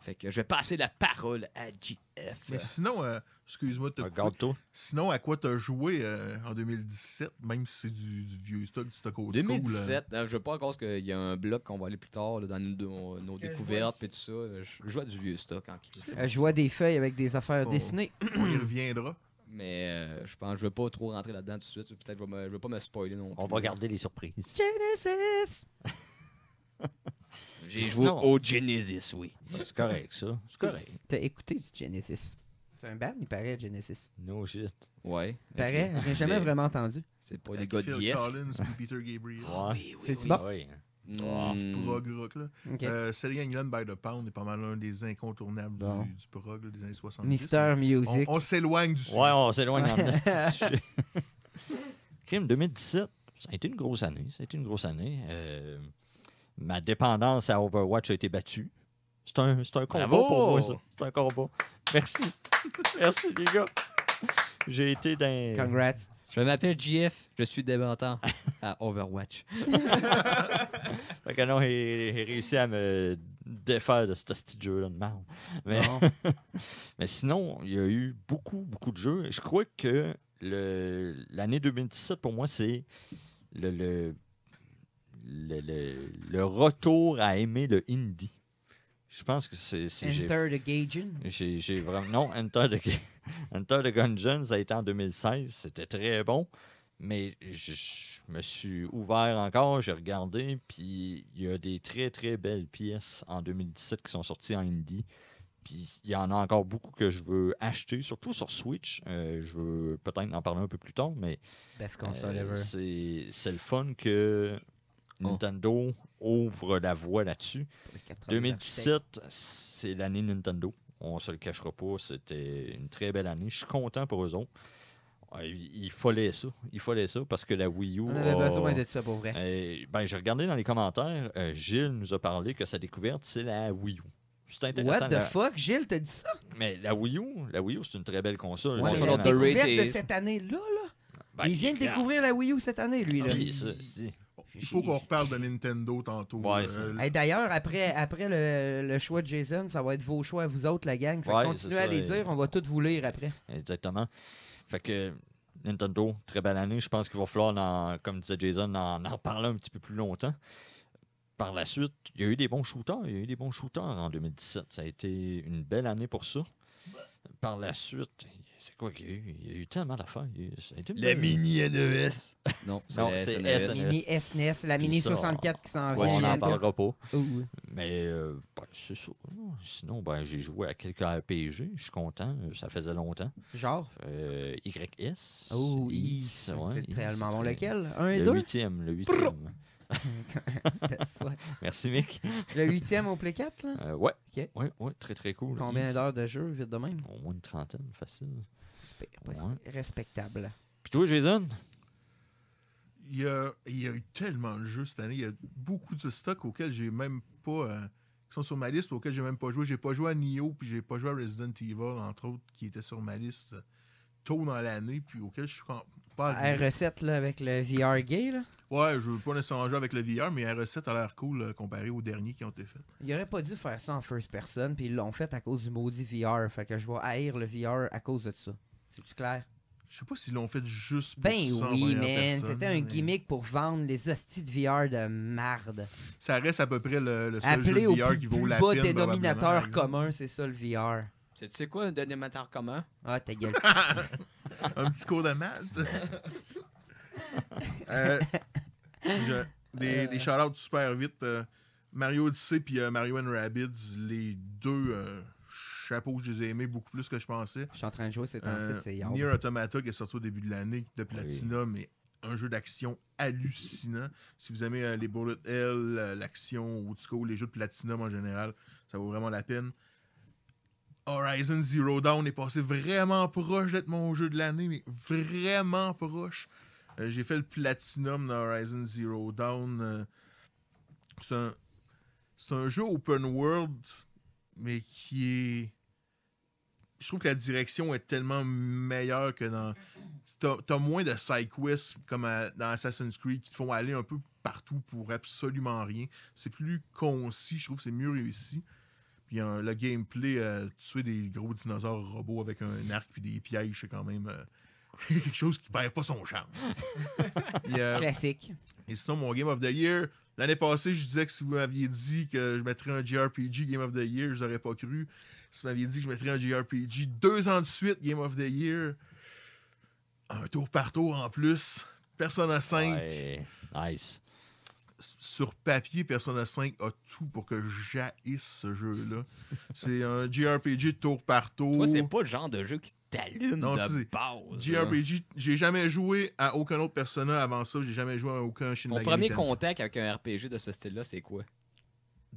Fait que je vais passer la parole à JF. Mais sinon, euh, Excuse-moi de te Sinon, à quoi t'as joué euh, en 2017, même si c'est du, vieux stock, du stock old 2017, school, euh, je veux pas encore qu'il y a un bloc qu'on va aller plus tard dans nos, découvertes et tout ça. Euh, je joue à du vieux stock. Hein, euh, je vois des feuilles avec des affaires dessinées. [clears throat] on y reviendra. Mais je pense que je veux pas trop rentrer là-dedans tout de suite. Peut-être que je, ne veux pas me spoiler non plus. On va garder les surprises. Genesis! J'ai joué au Genesis, oui. c'est correct, ça. C'est correct. T'as écouté du Genesis un band, il paraît, Genesis. No shit. Ouais. paraît, je n'ai jamais vraiment entendu. C'est pas des gars de Yes. Collins [laughs] Peter Gabriel. Ouais. Ah oui, C'est oui, bon? Mm. Ah, c'est du prog rock. Là. Okay. Selling euh, England by the Pound est pas mal un des incontournables du, du, prog des années 70. Mister Music. On, s'éloigne du sujet. Ouais, on s'éloigne en [laughs] Crime 2017, ça a été une grosse année. Ça a été une grosse année. Euh, ma dépendance à Overwatch a été battue. C'est un, un combat pour moi, ça. C'est un combat. Merci. [laughs] Merci, les gars. J'ai été dans. Congrats. Je m'appelle JF, je suis débattant [laughs] à Overwatch. [laughs] fait que non, réussi à me défaire de ce petit jeu-là de Mais, sinon, il y a eu beaucoup, beaucoup de jeux. Je crois que l'année 2017, pour moi, c'est le, retour à aimer le indie. Je pense que c'est. Enter the J'ai vraiment. Non, Enter the, [laughs] Enter the Gungeon, a été en 2016. C'était très bon. Mais je, me suis ouvert encore, j'ai regardé, puis il y a des très, très belles pièces en 2017 qui sont sorties en indie. Puis il y en a encore beaucoup que je veux acheter, surtout sur Switch. Euh, je veux peut-être en parler un peu plus tard, mais. Euh, c'est le fun que Mm. Nintendo ouvre la voie là-dessus. 2017, c'est l'année Nintendo. On se le cachera pas. C'était une très belle année. Je suis content pour eux autres. Ah, il fallait ça. Il fallait ça parce que la Wii U. On avait besoin de ça pour vrai. Eh, ben, j'ai regardé dans les commentaires. Euh, Gilles nous a parlé que sa découverte, c'est la Wii U. C'est intéressant. What the fuck, Gilles, t'as dit ça? Mais la Wii U, la Wii U, c'est une très belle console. la découverte de cette année-là, ben, il vient de découvrir la Wii U cette année, lui. Là. Ah, il faut qu'on reparle de Nintendo tantôt. D'ailleurs, après, après le, choix de Jason, ça va être vos choix à vous autres, la gang. Fait continuez à les dire, on va tous vous lire après. Exactement. Fait que Nintendo, très belle année. Je pense qu'il va falloir, comme disait Jason, en, en parler un petit peu plus longtemps par la suite, il y a eu des bons shooters. Il y a eu des bons shooters en 2017. Ça a été une belle année pour ça. Par la suite, c'est quoi qu'il y a eu? Il y a eu tellement d'affaires. La mini NES. Non, c'est La e e mini SNES, e la mini 64 qui s'en vient. On n'en parlera pas. Mais euh, ben, c'est ça. Sinon, ben, j'ai joué à quelques RPG. Je suis content. Ça faisait longtemps. Genre? Euh, YS. Oh, YS C'est réellement bon. Lequel? Un et deux? Le huitième. Le huitième. [laughs] Merci, Mick. Le huitième au Play 4, là? Euh, ouais. très, très cool. Combien d'heures de jeu, vite de même? Au moins une trentaine, facile. Respectable. Puis toi, Jason? Il y, a, eu tellement de jeux cette année. Il y a beaucoup de stocks auxquels j'ai même pas. Euh, qui sont sur ma liste, auxquels j'ai même pas joué. J'ai pas joué à Nioh, puis j'ai pas joué à Resident Evil, entre autres, qui était sur ma liste tôt dans l'année, puis auxquels je suis pas R7 là, avec le VR gay. Là. Ouais, je veux pas nécessairement jouer avec le VR, mais R7 a l'air cool euh, comparé aux derniers qui ont été faits. Ils aurait pas dû faire ça en first person, puis ils l'ont fait à cause du maudit VR. Fait que je vais haïr le VR à cause de ça. C'est-tu clair? Je sais pas s'ils l'ont fait juste pour Ben oui, man. C'était un gimmick pour vendre les hosties de VR de marde. Ça reste à peu près le, seul jeu de VR qui vaut la bas peine. dénominateur commun, c'est ça le VR. C'est tu sais quoi un dénominateur commun? Ah, ta gueule. [laughs] un petit cours de maths. [laughs] Euh, des, euh. des outs super vite. Euh, Mario Odyssey puis Mario and Rabbids, les deux chapeaux, que je les ai aimés beaucoup plus que je pensais. Je suis en train de jouer c'est euh, c'est Nier Automata qui est sorti au début de l'année de Platinum, mais un jeu d'action hallucinant. Si vous aimez les Bullet Hell, l'action, ou les jeux de Platinum en général, ça vaut vraiment la peine. Horizon Zero Dawn est passé vraiment proche d'être mon jeu de l'année, mais vraiment proche. Euh, j'ai fait le platinum Horizon Zero Dawn. Euh, c'est un, jeu open world, mais qui est. Je trouve que la direction est tellement meilleure que dans. T'as moins de side quests comme dans Assassin's Creed qui te font aller un peu partout pour absolument rien. C'est plus concis, je trouve, c'est mieux réussi. Puis le gameplay, euh, tuer des gros dinosaures robots avec un arc puis des pièges, c'est quand même euh, [laughs] quelque chose qui perd pas son charme. [laughs] Euh, Classique. Et sinon, mon Game of the Year, l'année passée, je disais que si vous m'aviez dit que je mettrais un JRPG Game of the Year, je n'aurais pas cru. Si vous m'aviez dit que je mettrais un JRPG deux ans de suite Game of the Year, un tour par tour en plus, à 5. Ouais. Nice sur papier, Persona 5 a tout pour que jaillisse ce jeu-là. c'est un JRPG tour par tour. Toi, c'est pas le genre de jeu qui t'allume de base. JRPG, j'ai jamais joué à aucun autre Persona avant ça. J'ai jamais joué à aucun Shin Mon premier contact avec un RPG de ce style-là, c'est quoi?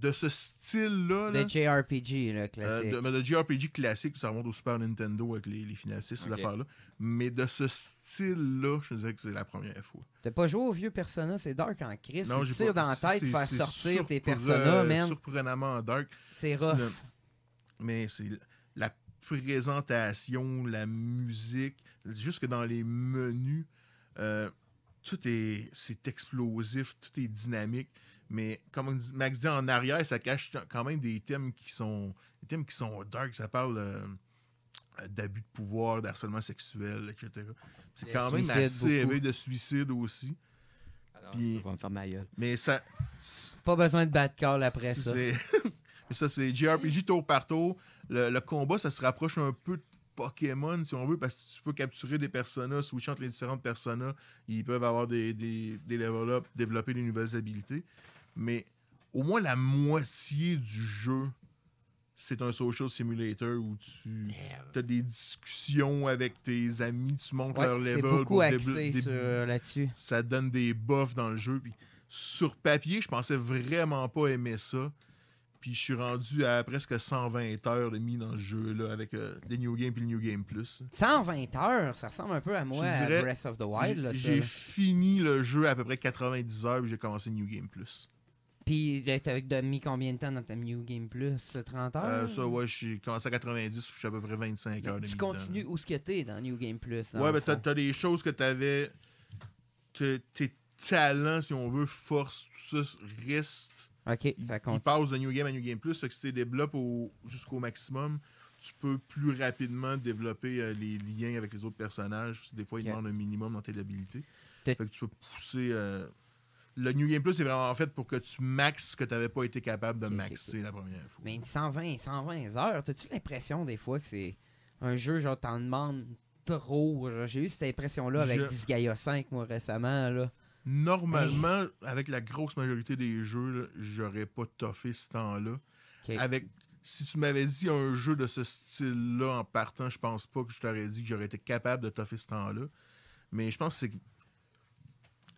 de ce style-là. De JRPG, euh, classique. de, JRPG classique, ça remonte au Super Nintendo avec les, les ces affaires-là. Mais de ce style-là, je te dirais que c'est la première fois. T'as pas joué aux vieux Persona, c'est dark en Christ. tu dans la tête faire sortir tes Persona, euh, man. surprenamment dark. C'est rough. Mais c'est la présentation, la musique, juste que dans les menus, euh, tout est, c'est explosif, tout est dynamique mais comme Max dit, en arrière, ça cache quand même des thèmes qui sont, thèmes qui sont dark. Ça parle euh, d'abus de pouvoir, d'harcèlement sexuel, etc. C'est quand même assez éveillé de suicide aussi. Alors, va me faire ma gueule. Mais ça. Pas besoin de bad call après ça. [laughs] mais ça, c'est JRPG tour par tour. Le, combat, ça se rapproche un peu de Pokémon, si on veut, parce que tu peux capturer des personas, switchant les différentes personnages Ils peuvent avoir des, des, des level-up, développer des nouvelles habilités mais au moins la moitié du jeu, c'est un social simulator où tu as des discussions avec tes amis, tu montes leur level. Beaucoup axé euh, là-dessus. Ça donne des buffs dans le jeu. Puis sur papier, je pensais vraiment pas aimer ça. Puis je suis rendu à presque 120 heures de mis dans le jeu là, avec les euh, New Game et le New Game Plus. 120 heures, ça ressemble un peu à moi Breath of the Wild. J'ai fini le jeu à, peu près 90 heures et j'ai commencé New Game Plus. Puis t'as mis combien de temps dans ta New Game Plus 30 euh, heures euh, Ça, ouais, je suis commencé à 90, je suis à peu près 25 heures. Tu continues où ce que t'es dans New Game Plus Ouais, mais ben, t'as des choses que t'avais. avais tes talents, si on veut, force, tout ça, reste. Ok, ça compte. Il passe de New Game à New Game Plus, fait que si tu développes jusqu'au maximum, tu peux plus rapidement développer euh, les liens avec les autres personnages. Des fois, ils demandent un minimum dans tes habilités. Fait que tu peux pousser le New Game Plus c'est vraiment fait pour que tu maxes ce que tu n'avais pas été capable de maxer la première fois. Mais 120, 120 heures, as-tu l'impression des fois que c'est un jeu, genre, t'en demandes trop? J'ai eu cette impression-là avec 10 Disgaea 5, moi, récemment, là. Normalement, avec la grosse majorité des jeux, j'aurais pas toffé ce temps-là. Avec si tu m'avais dit un jeu de ce style-là en partant, je pense pas que je t'aurais dit que j'aurais été capable de toffer ce temps-là. Mais je pense que c'est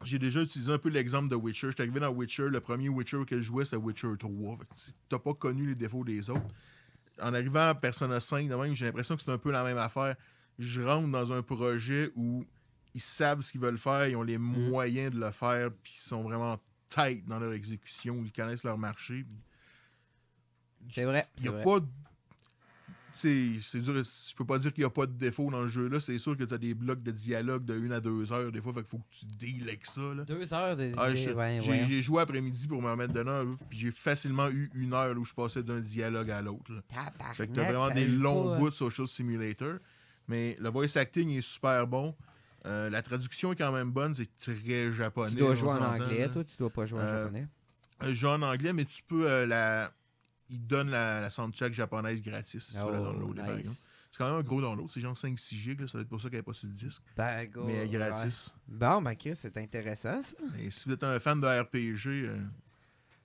j'ai déjà utilisé un peu l'exemple de Witcher. suis arrivé dans Witcher, le premier Witcher que je jouais, c'était Witcher 3. T'as pas connu les défauts des autres. En arrivant à Persona 5, j'ai l'impression que c'est un peu la même affaire. Je rentre dans un projet où ils savent ce qu'ils veulent faire, ils ont les mm. moyens de le faire, puis ils sont vraiment tight dans leur exécution, ils connaissent leur marché. C'est vrai. Il n'y a pas c'est dur. Je peux pas dire qu'il n'y a pas de défaut dans le jeu-là. C'est sûr que tu as des blocs de dialogue de 1 à 2 heures. Des fois, fait faut que tu deals ça. Deux heures des ah, J'ai joué après-midi pour me remettre dedans. Puis j'ai facilement eu une heure où je passais d'un dialogue à l'autre. Fait que tu as vraiment des longs hein. bouts de Social Simulator. Mais le voice acting est super bon. Euh, la traduction est quand même bonne. C'est très japonais. Tu dois jouer en anglais. Toi, tu dois pas jouer en euh, japonais. Je joue en anglais, mais tu peux euh, la il donne la, la japonaise gratis si tu veux la oh, downloader, C'est quand même un gros download, c'est genre 5-6 gigs, ça va être pour ça qu'elle n'est pas sur le disque. Ben, mais elle est gratis. Bon, ben, c'est intéressant ça. si vous êtes un fan de RPG, euh,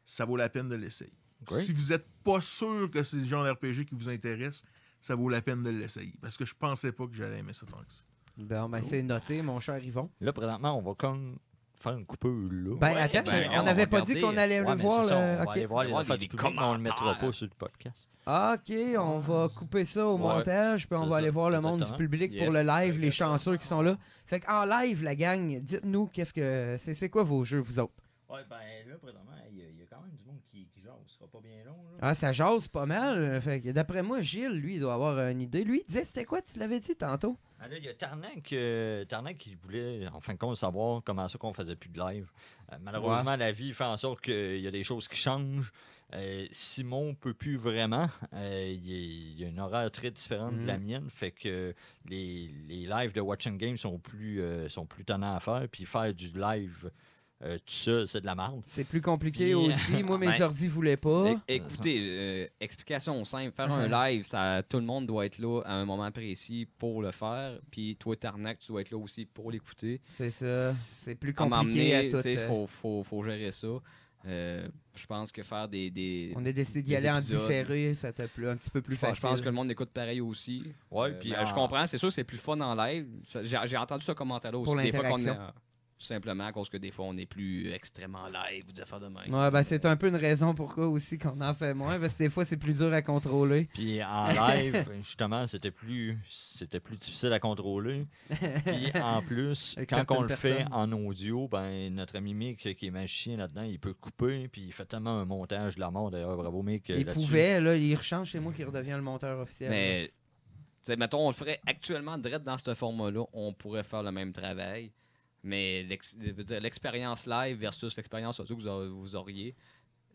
ça vaut la peine de l'essayer. Si vous n'êtes pas sûr que c'est le genre RPG qui vous intéresse, ça vaut la peine de l'essayer. Parce que je pensais pas que j'allais aimer ça tant que ça. Bon, ben, c'est noté, mon cher Yvon. Là, présentement, on va comme faire une coupure là. Ben, attends, ben, on n'avait pas dit qu'on allait le euh, voir. on va aller voir les, les, mais on le mettra pas sur le podcast. Ah, OK, on va couper ça au montage, puis on va aller voir le monde du public pour le live, les chanceux qui sont là. Fait qu'en live, la gang, dites-nous, qu'est-ce que c'est quoi vos jeux, vous autres? Ouais, ben là, présentement, il y a ah, ça jase pas mal. d'après moi, Gilles, lui, il doit avoir une idée. Lui, il disait, c'était quoi, tu l'avais dit tantôt? Ah il y a Tarnac, euh, Tarnac qui voulait, en fin de compte, savoir comment ça qu'on faisait plus de live. Euh, malheureusement, la vie fait en sorte qu'il y a des choses qui changent. Simon euh, Simon peut plus vraiment. Il y a une horaire très différente de la mm. mienne. Fait que les, les lives de Watching Game sont plus, sont plus tenants à faire. Puis faire du live euh, tout ça, c'est de la merde. C'est plus compliqué euh, aussi. Moi, mes ben, [laughs] ordi voulaient pas. écoutez, euh, explication simple. Faire un uh-huh. live, ça, tout le monde doit être là à un moment précis pour le faire. Puis toi, Tarnac, tu dois être là aussi pour l'écouter. C'est ça. C'est plus compliqué à, Il faut, gérer ça. je pense que faire des... des- On a décidé d'y aller en différé, ça t'a plu un petit peu plus facile. je pense que le monde écoute pareil aussi. Ouais, puis je comprends, c'est sûr, c'est plus fun en live. J'ai entendu ce commentaire-là aussi. Des fois qu'on, tout simplement parce que des fois, on est plus extrêmement live ou faire de même. Ouais, ben, c'est un peu une raison pourquoi aussi qu'on en fait moins, parce que des fois, c'est plus dur à contrôler. Puis en live, [laughs] justement, c'était plus c'était plus difficile à contrôler. Puis en plus, [laughs] quand on le fait en audio, ben notre ami Mick, qui est magicien là-dedans, il peut couper, puis il fait tellement un montage de la mort. D'ailleurs, bravo Mick. Il pouvait, là, il rechange chez moi qui redevient le monteur officiel. Mais, mettons, on le ferait actuellement direct dans ce format-là, on pourrait faire le même travail. Mais l'expérience live versus l'expérience audio que vous auriez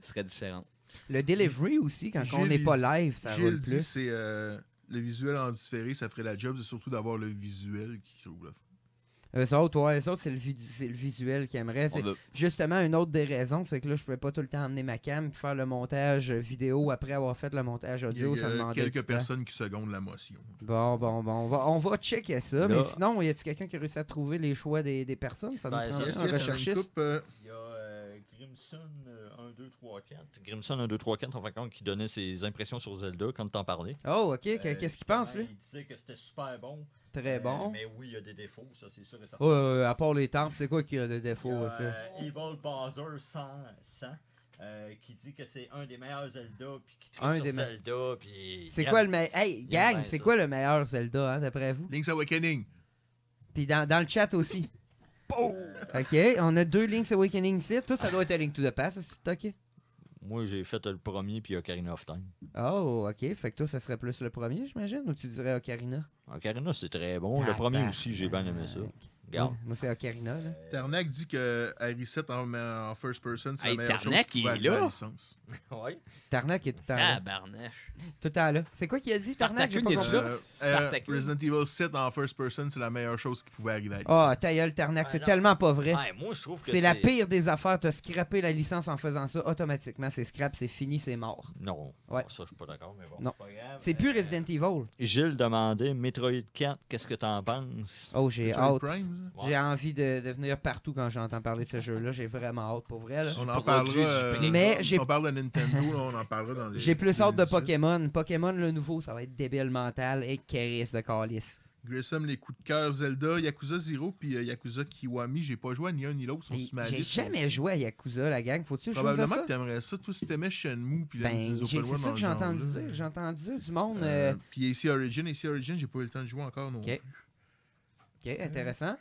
serait différente. Le delivery aussi, quand on n'est pas live, ça Gilles dit plus. c'est euh, le visuel en différé, ça ferait la job, c'est surtout d'avoir le visuel qui roule. Eux autres, c'est le, visuel qu'ils aimeraient. Justement, une autre des raisons, c'est que là, je pouvais pas tout le temps amener ma cam et faire le montage vidéo après avoir fait le montage audio. Il y a, quelques personnes qui secondent la motion. Bon, bon, bon, on va, checker ça. Mais sinon, y a-tu quelqu'un qui a réussi à trouver les choix des, personnes ben, euh, Il y a euh, Grimson 1, 2, 3, 4. Grimson 1, 2, 3, 4, en fin qui donnait ses impressions sur Zelda quand t'en parlais. Oh, ok. Euh, qu'est-ce qu'il pense, lui Il disait que c'était super bon très euh, bon. mais oui, il y a des défauts, ça, c'est sûr et certain. à part les temples, c'est quoi qui a des défauts? Il y a, euh, Evil Bowser 100, 100 euh, qui dit que c'est un des meilleurs Zelda, puis qui tripe sur Zelda, puis... C'est quoi le meilleur... Hey, gang, c'est quoi le meilleur Zelda, hein, d'après vous? Link's Awakening. Puis dans, dans le chat aussi. OK, on a deux Link's Awakening ici. Tout, ça doit être un Link to the Past, c'est OK. Moi, j'ai fait le premier puis Ocarina of Time. Oh, ok. Fait que toi, ça serait plus le premier, j'imagine, ou tu dirais Ocarina Ocarina, c'est très bon. le premier aussi, j'ai bien aimé ça moi, c'est Ocarina. Tarnac dit que Harry 7 en, first person, c'est la meilleure chose qui à la licence. [laughs] ouais. Tarnac est tout à l'heure Tout à l'heure C'est quoi qu'il a dit, Tarnac? pas compris. Euh, euh, Resident Evil 7 en first person, c'est la meilleure chose qui pouvait arriver à la ah, licence. Ah, oh, ta gueule, ah, c'est tellement pas vrai. moi, je trouve que c'est... la pire des affaires. T'as scrappé la licence en faisant ça. Automatiquement, c'est scrap, c'est fini, c'est mort. Non. Ouais. Ça, je suis pas d'accord, mais bon, non. c'est plus Resident Evil. Gilles demandait Metroid 4, qu'est-ce que t'en penses? Oh, j'ai hâte. J'ai envie de, de, venir partout quand j'entends parler de ce jeu-là. J'ai vraiment hâte pour vrai. On en parlera. Euh, mais si on parle de Nintendo, on en parlera dans les. J'ai plus hâte de Pokémon. Pokémon, le nouveau, ça va être débile mental et Keris de Calis. Grissom, les coups de cœur, Zelda, Yakuza Zero, puis euh, Yakuza Kiwami. J'ai pas joué à ni un ni l'autre, sont J'ai jamais joué à Yakuza, la gang. Faut-tu Probablement que t'aimerais ça. Toi, si t'aimais Shenmue, puis ben, les open world j'ai entendu dire. J'ai entendu dire du monde. Euh, euh. Puis AC Origin, AC Origin, j'ai pas eu le temps de jouer encore non plus. Ok, intéressant.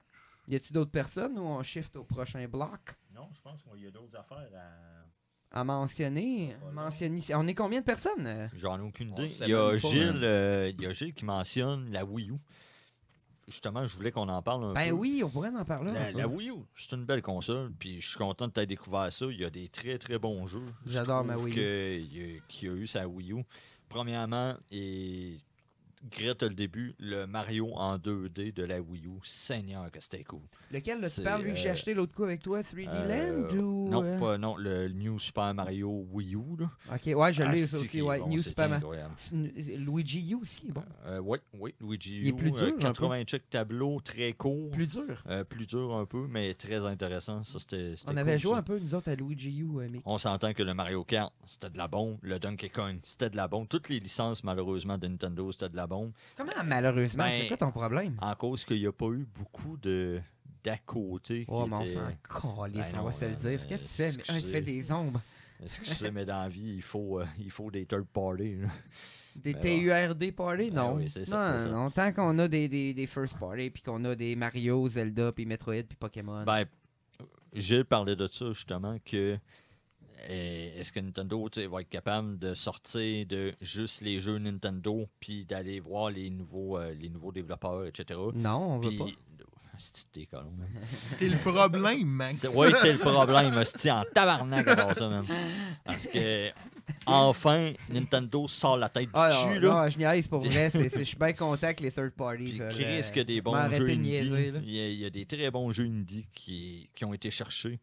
Y a-t-il d'autres personnes ou on shift au prochain bloc? Non, je pense qu'il y a d'autres affaires à... à mentionner. mentionner. On est combien de personnes? J'en ai aucune idée. Hein. Euh, il y, a Gilles, qui mentionne la Wii U. Justement, je voulais qu'on en parle un ben peu. Ben oui, on pourrait en parler. La, la Wii U, c'est une belle console, puis je suis content de t'avoir découvert ça. Il y a des très, très bons jeux. J'adore ma Wii U. Qui a, a eu sa Wii U. Premièrement, et Grette le début, le Mario en 2D de la Wii U, Seigneur que c'était cool. Lequel là, tu parles, j'ai euh, acheté l'autre coup avec toi, 3D euh, Land ou... Non, euh? pas, non, le New Super Mario Wii U. Là. Ok, ouais, je l'ai aussi, ouais, New Super Mario. Luigi U aussi, bon. oui, oui, Luigi U. Il est plus dur. 80 check tableau, très court. Plus dur. plus dur un peu, mais très intéressant. Ça, c'était On avait joué un peu, nous autres, à Luigi U, mais. On s'entend que le Mario Kart, c'était de la bombe. Le Donkey Kong, c'était de la bombe. Toutes les licences, malheureusement, de Nintendo, c'était de la Comment, euh, malheureusement, c'est ben, quoi ton problème? En cause qu'il n'y a pas eu beaucoup de d'à côté. Oh, mon sang, ben on va se le dire. Qu'est-ce que tu fais? Mais, tu fais des ombres. sais, mais dans la vie, il faut, euh, il faut des third parties. Des t TURD parties? Non. Ben non, Tant qu'on a des, des, des first parties, puis qu'on a des Mario, Zelda, puis Metroid, puis Pokémon. Ben, Gilles parlait de ça, justement, que euh, est-ce que Nintendo va être capable de sortir de juste les jeux Nintendo puis d'aller voir les nouveaux, euh, les nouveaux développeurs, etc. Non, on veut pis, pas. [laughs] Hein? [laughs] T'es le problème, Max. Oui, c'est le problème, C'est en tabarnak à ça, même. Parce que, enfin, Nintendo sort la tête du dessus. Ah, là. Non, je niaise pour vrai. Je suis bien content avec les third parties. Euh, des bons jeux indie. Il y, a, des très bons jeux indie qui ont été cherchés.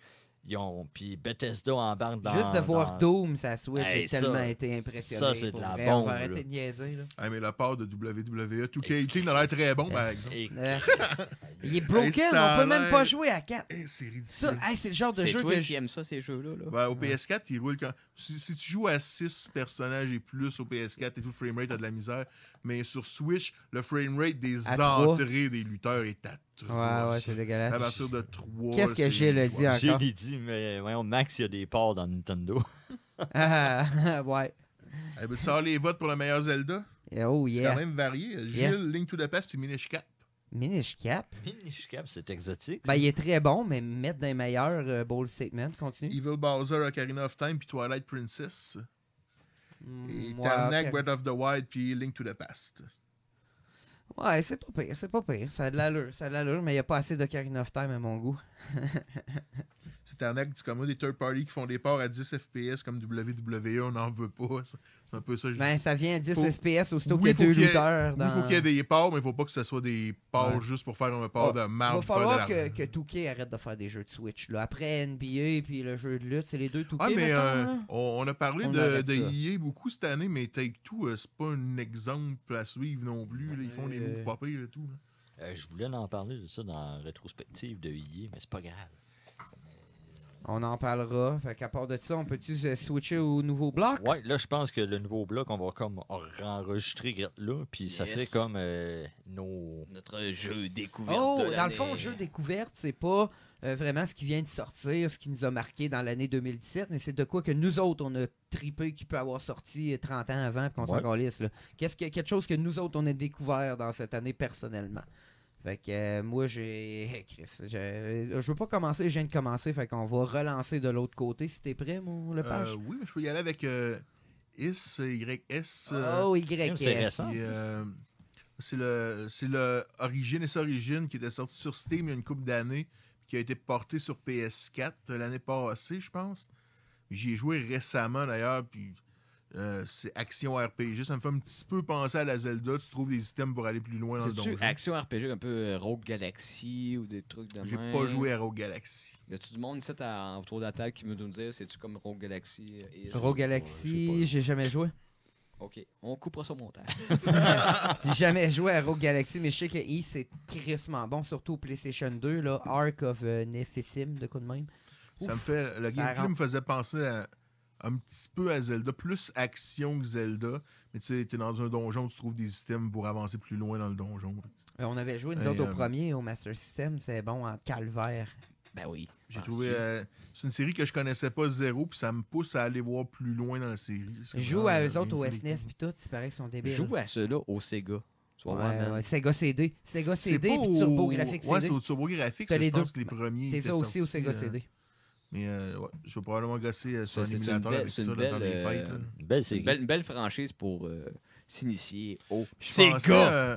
Ils puis Bethesda en dans. Juste de voir Doom, ça Switch, j'ai tellement été impressionné. Ça, c'est de la bombe. niaiser. mais la part de WWE, tout cas il a l'air très bon, par exemple. Euh, il est broken, on peut même pas jouer à 4. c'est ridicule. c'est le genre de jeu que. qui ça, ces jeux-là. au PS4, il roule quand. Si, tu joues à 6 personnages et plus au PS4 et tout le framerate, a de la misère mais sur Switch, le framerate des entrées des lutteurs est à Ouais, ouais, c'est dégueulasse. À partir de 3. Qu'est-ce que Gilles a dit encore? Gilles dit, mais voyons, Max, il y a des ports dans Nintendo. [laughs] ah, ouais. Ça eh, les votes pour le meilleur Zelda? Eh, oh, yeah. C'est quand même varié. Gilles, Link to the Past, puis Minish Cap. Minish Cap. Minish Cap, c'est exotique. Ben, il est très bon, mais mettre des meilleurs euh, bold statements, continue. Evil Bowser, Ocarina of Time, puis Twilight Princess. Mm, Et ouais, Breath of the Wild, puis Link to the Past. Ouais, c'est pas pire, c'est pas pire. Ça a de l'allure, ça a de l'allure, mais il n'y a pas assez d'Ocarina of Time à mon goût. C'est un acte du commun des third parties qui font des ports à 10 FPS comme WWE, on n'en veut pas. C'est un peu ça. ben, ça vient à 10 FPS aussitôt oui, qu'il y a deux lutteurs. il faut qu'il y ait des ports, mais il ne faut pas que ce soit des ports juste pour faire un port oh, de Marvel Il va falloir que, que arrête de faire des jeux de Switch. Après NBA et le jeu de lutte, c'est les deux Touquet ah, euh, on, a parlé de, de EA e beaucoup cette année, mais Take-Two, ce euh, c'est pas un exemple à suivre non plus. Ils font des moves papiers et tout. Euh, je voulais en parler de ça dans la rétrospective de Yé, mais c'est pas grave. Euh, on en parlera. Fait part de ça, on peut-tu euh, switcher au nouveau bloc? Oui, là, je pense que le nouveau bloc, on va comme enregistrer là, puis ça serait comme nos... Notre jeu découverte. Oh, dans le fond, le jeu découverte, c'est pas vraiment ce qui vient de sortir, ce qui nous a marqué dans l'année 2017, mais c'est de quoi que nous autres, on a tripé qui peut avoir sorti 30 ans avant, qu'on soit là. Qu'est-ce que quelque chose que nous autres, on a découvert dans cette année personnellement? Fait que euh, moi, j'ai. [laughs] Chris, je veux pas commencer, je viens de commencer. Fait qu'on va relancer de l'autre côté. Si t'es prêt, mon Lepage. Euh, oui, mais je peux y aller avec euh, IS, YS. oh, YS. C'est C'est le, c'est Origin et Origin qui était sorti sur Steam il y a une couple d'années, qui a été porté sur PS4 l'année passée, je pense. J'y ai joué récemment d'ailleurs, puis euh, c'est action RPG. Ça me fait un petit peu penser à la Zelda. Tu trouves des items pour aller plus loin dans le donjon. action RPG, un peu euh, Rogue Galaxy ou des trucs de J'ai pas joué à Rogue Galaxy. Y a du monde ici à, autour de la table qui me dire c'est-tu comme Rogue Galaxy euh, Rogue Galaxy, j'ai jamais joué. Ok, on coupera son montage. [laughs] j'ai jamais joué à Rogue Galaxy, mais je sais que E, c'est tristement bon, surtout au PlayStation 2, là, Arc of euh, de coup de même. ça me fait. Le gameplay me faisait penser à un petit peu à Zelda, plus action que Zelda. Mais tu sais, t'es dans un donjon, tu trouves des systèmes pour avancer plus loin dans le donjon. Euh, on avait joué, nous au euh, premier, au Master System, c'est bon, en calvaire. Ben oui. J'ai ah, trouvé. Euh, c'est une série que je connaissais pas zéro, puis ça me pousse à aller voir plus loin dans la série. Joue à eux autres au SNES, e puis tout, c'est pareil, ils sont débiles. Joue à ceux-là au Sega. Ouais, ouais, Sega CD. Sega CD, puis Turbo Graphics CD. Ouais, c'est au Turbo Graphics, je pense que les premiers. C'est ça aussi au Sega CD. Mais euh, je vais probablement gasser euh, un émulateur avec ça dans les fêtes. Une belle belle, franchise pour euh, s'initier au C'est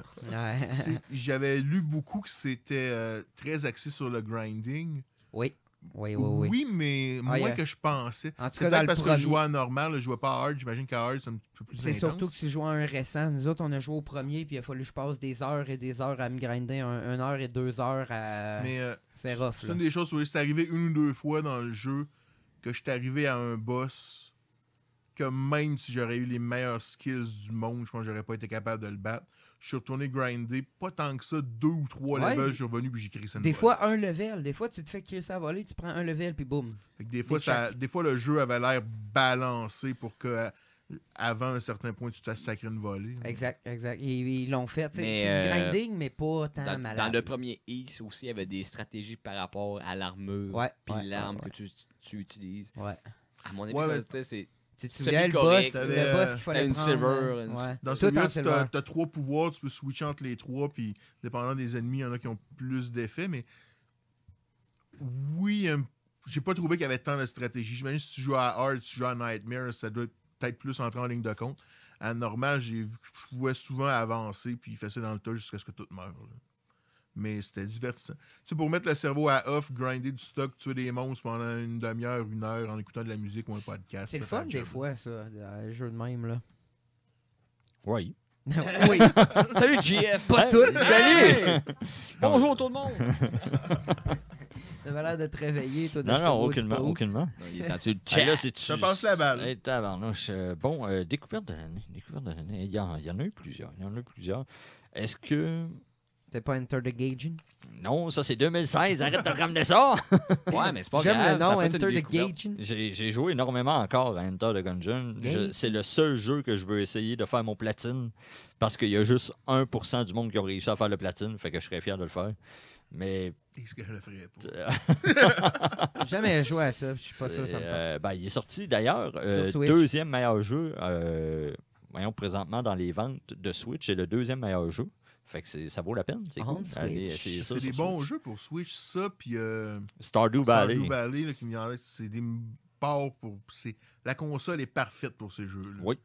[laughs] J'avais lu beaucoup que c'était très axé sur le grinding. Oui. Oui, oui, oui. Oui, mais ah, moins que je pensais. En tout cas, parce que je jouais à normal, je jouais pas à hard. J'imagine qu'à hard, c'est un peu plus C'est surtout que tu joues à un récent. Nous autres, on a joué au premier, puis il a fallu que je passe des heures et des heures à me grinder, un, une heure et deux heures à. Mais c'est une des choses où c'est arrivé une ou deux fois dans le jeu que je suis arrivé à un boss que même si j'aurais eu les meilleurs skills du monde, je pense que j'aurais pas été capable de le battre. Je suis retourné grinder, pas tant que ça, deux ou trois levels, je suis revenu puis j'ai créé ça. Des fois, un level. Des fois, tu te fais créer ça à voler, tu prends un level puis boum. Des fois, ça, des fois, le jeu avait l'air balancé pour que avant un certain point, tu t'as sacré une volée. Exact, Exact, exact. Ils l'ont fait. C'est du euh, grinding, mais pas tant malade. Dans le premier ice aussi, il y avait des stratégies par rapport à l'armure, puis l'arme que tu, utilises. Ouais. À mon avis, c'est. Tu te le boss, le boss qu'il fallait une silver, Dans ce là tu as, trois pouvoirs, tu peux switcher entre les trois, puis dépendant des ennemis, il y en a qui ont plus d'effets, mais oui, j'ai pas trouvé qu'il y avait tant de stratégie. J'imagine si tu joues à Hard, si tu joues à Nightmare, ça doit être peut-être plus entrer en ligne de compte. À normal, je pouvais souvent avancer puis ça dans le tas jusqu'à ce que tout meure. Mais c'était divertissant. Tu sais, pour mettre le cerveau à off, grinder du stock, tuer des monstres pendant une demi-heure, une heure en écoutant de la musique ou un podcast. C'est fun des fois, ça, euh, jeu de même, là. Oui. [laughs] oui. Salut, JF, pas tout. Salut! Bonjour tout le monde! [laughs] T'avais l'air d'être réveillé, toi. Non, non, aucunement, aucunement. Non, il est de c'est tu... passe la balle. tabarnouche. Euh, bon, euh, découverte de l'année. Découverte de Il y, en, y en a eu plusieurs. Il y en a eu plusieurs. Est-ce que. T'es pas Enter the Gaging? Non, ça c'est 2016, arrête de ramener ça! [laughs] ouais, mais c'est pas grave. J'aime le nom, Enter the Gaging. J'ai, joué énormément encore à Enter the Gungeon. c'est le seul jeu que je veux essayer de faire mon platine parce qu'il y a juste 1% du monde qui a réussi à faire le platine, fait que je serais fier de le faire. Mais. je [laughs] Jamais joué à ça, je suis pas sûr ça me euh, ben, Il est sorti d'ailleurs, euh, deuxième meilleur jeu, euh, voyons, présentement dans les ventes de Switch, c'est le deuxième meilleur jeu. Fait que ça vaut la peine, c'est ah, C'est des bons jeux pour Switch, ça, puis. Stardew Valley. Stardew Valley, c'est des ports pour. La console est parfaite pour ces jeux-là. Oui.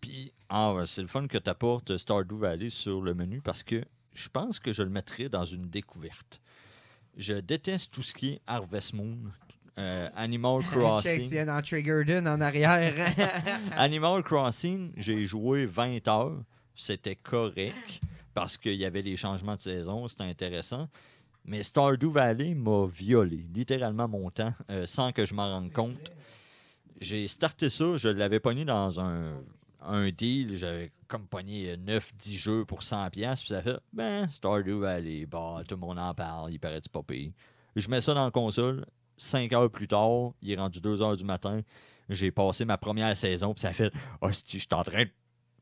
Puis, ah, c'est le fun que tu apportes Stardew Valley sur le menu parce que je pense que je le mettrais dans une découverte. Je déteste tout ce qui est Harvest Moon, euh, Animal [laughs] Crossing. en arrière. [laughs] Animal Crossing, j'ai joué 20 heures. C'était correct parce qu'il y avait des changements de saison, c'était intéressant. Mais Stardew Valley m'a violé, littéralement mon temps, euh, sans que je m'en rende compte. J'ai starté ça, je l'avais mis dans un un deal, j'avais comme pogné 9-10 jeux pour 100$, puis ça fait, ben, Stardew Valley, bon, tout le monde en parle, il paraît du pas Je mets ça dans la console, 5 heures plus tard, il est rendu 2 heures du matin, j'ai passé ma première saison, puis ça fait, si je suis en train de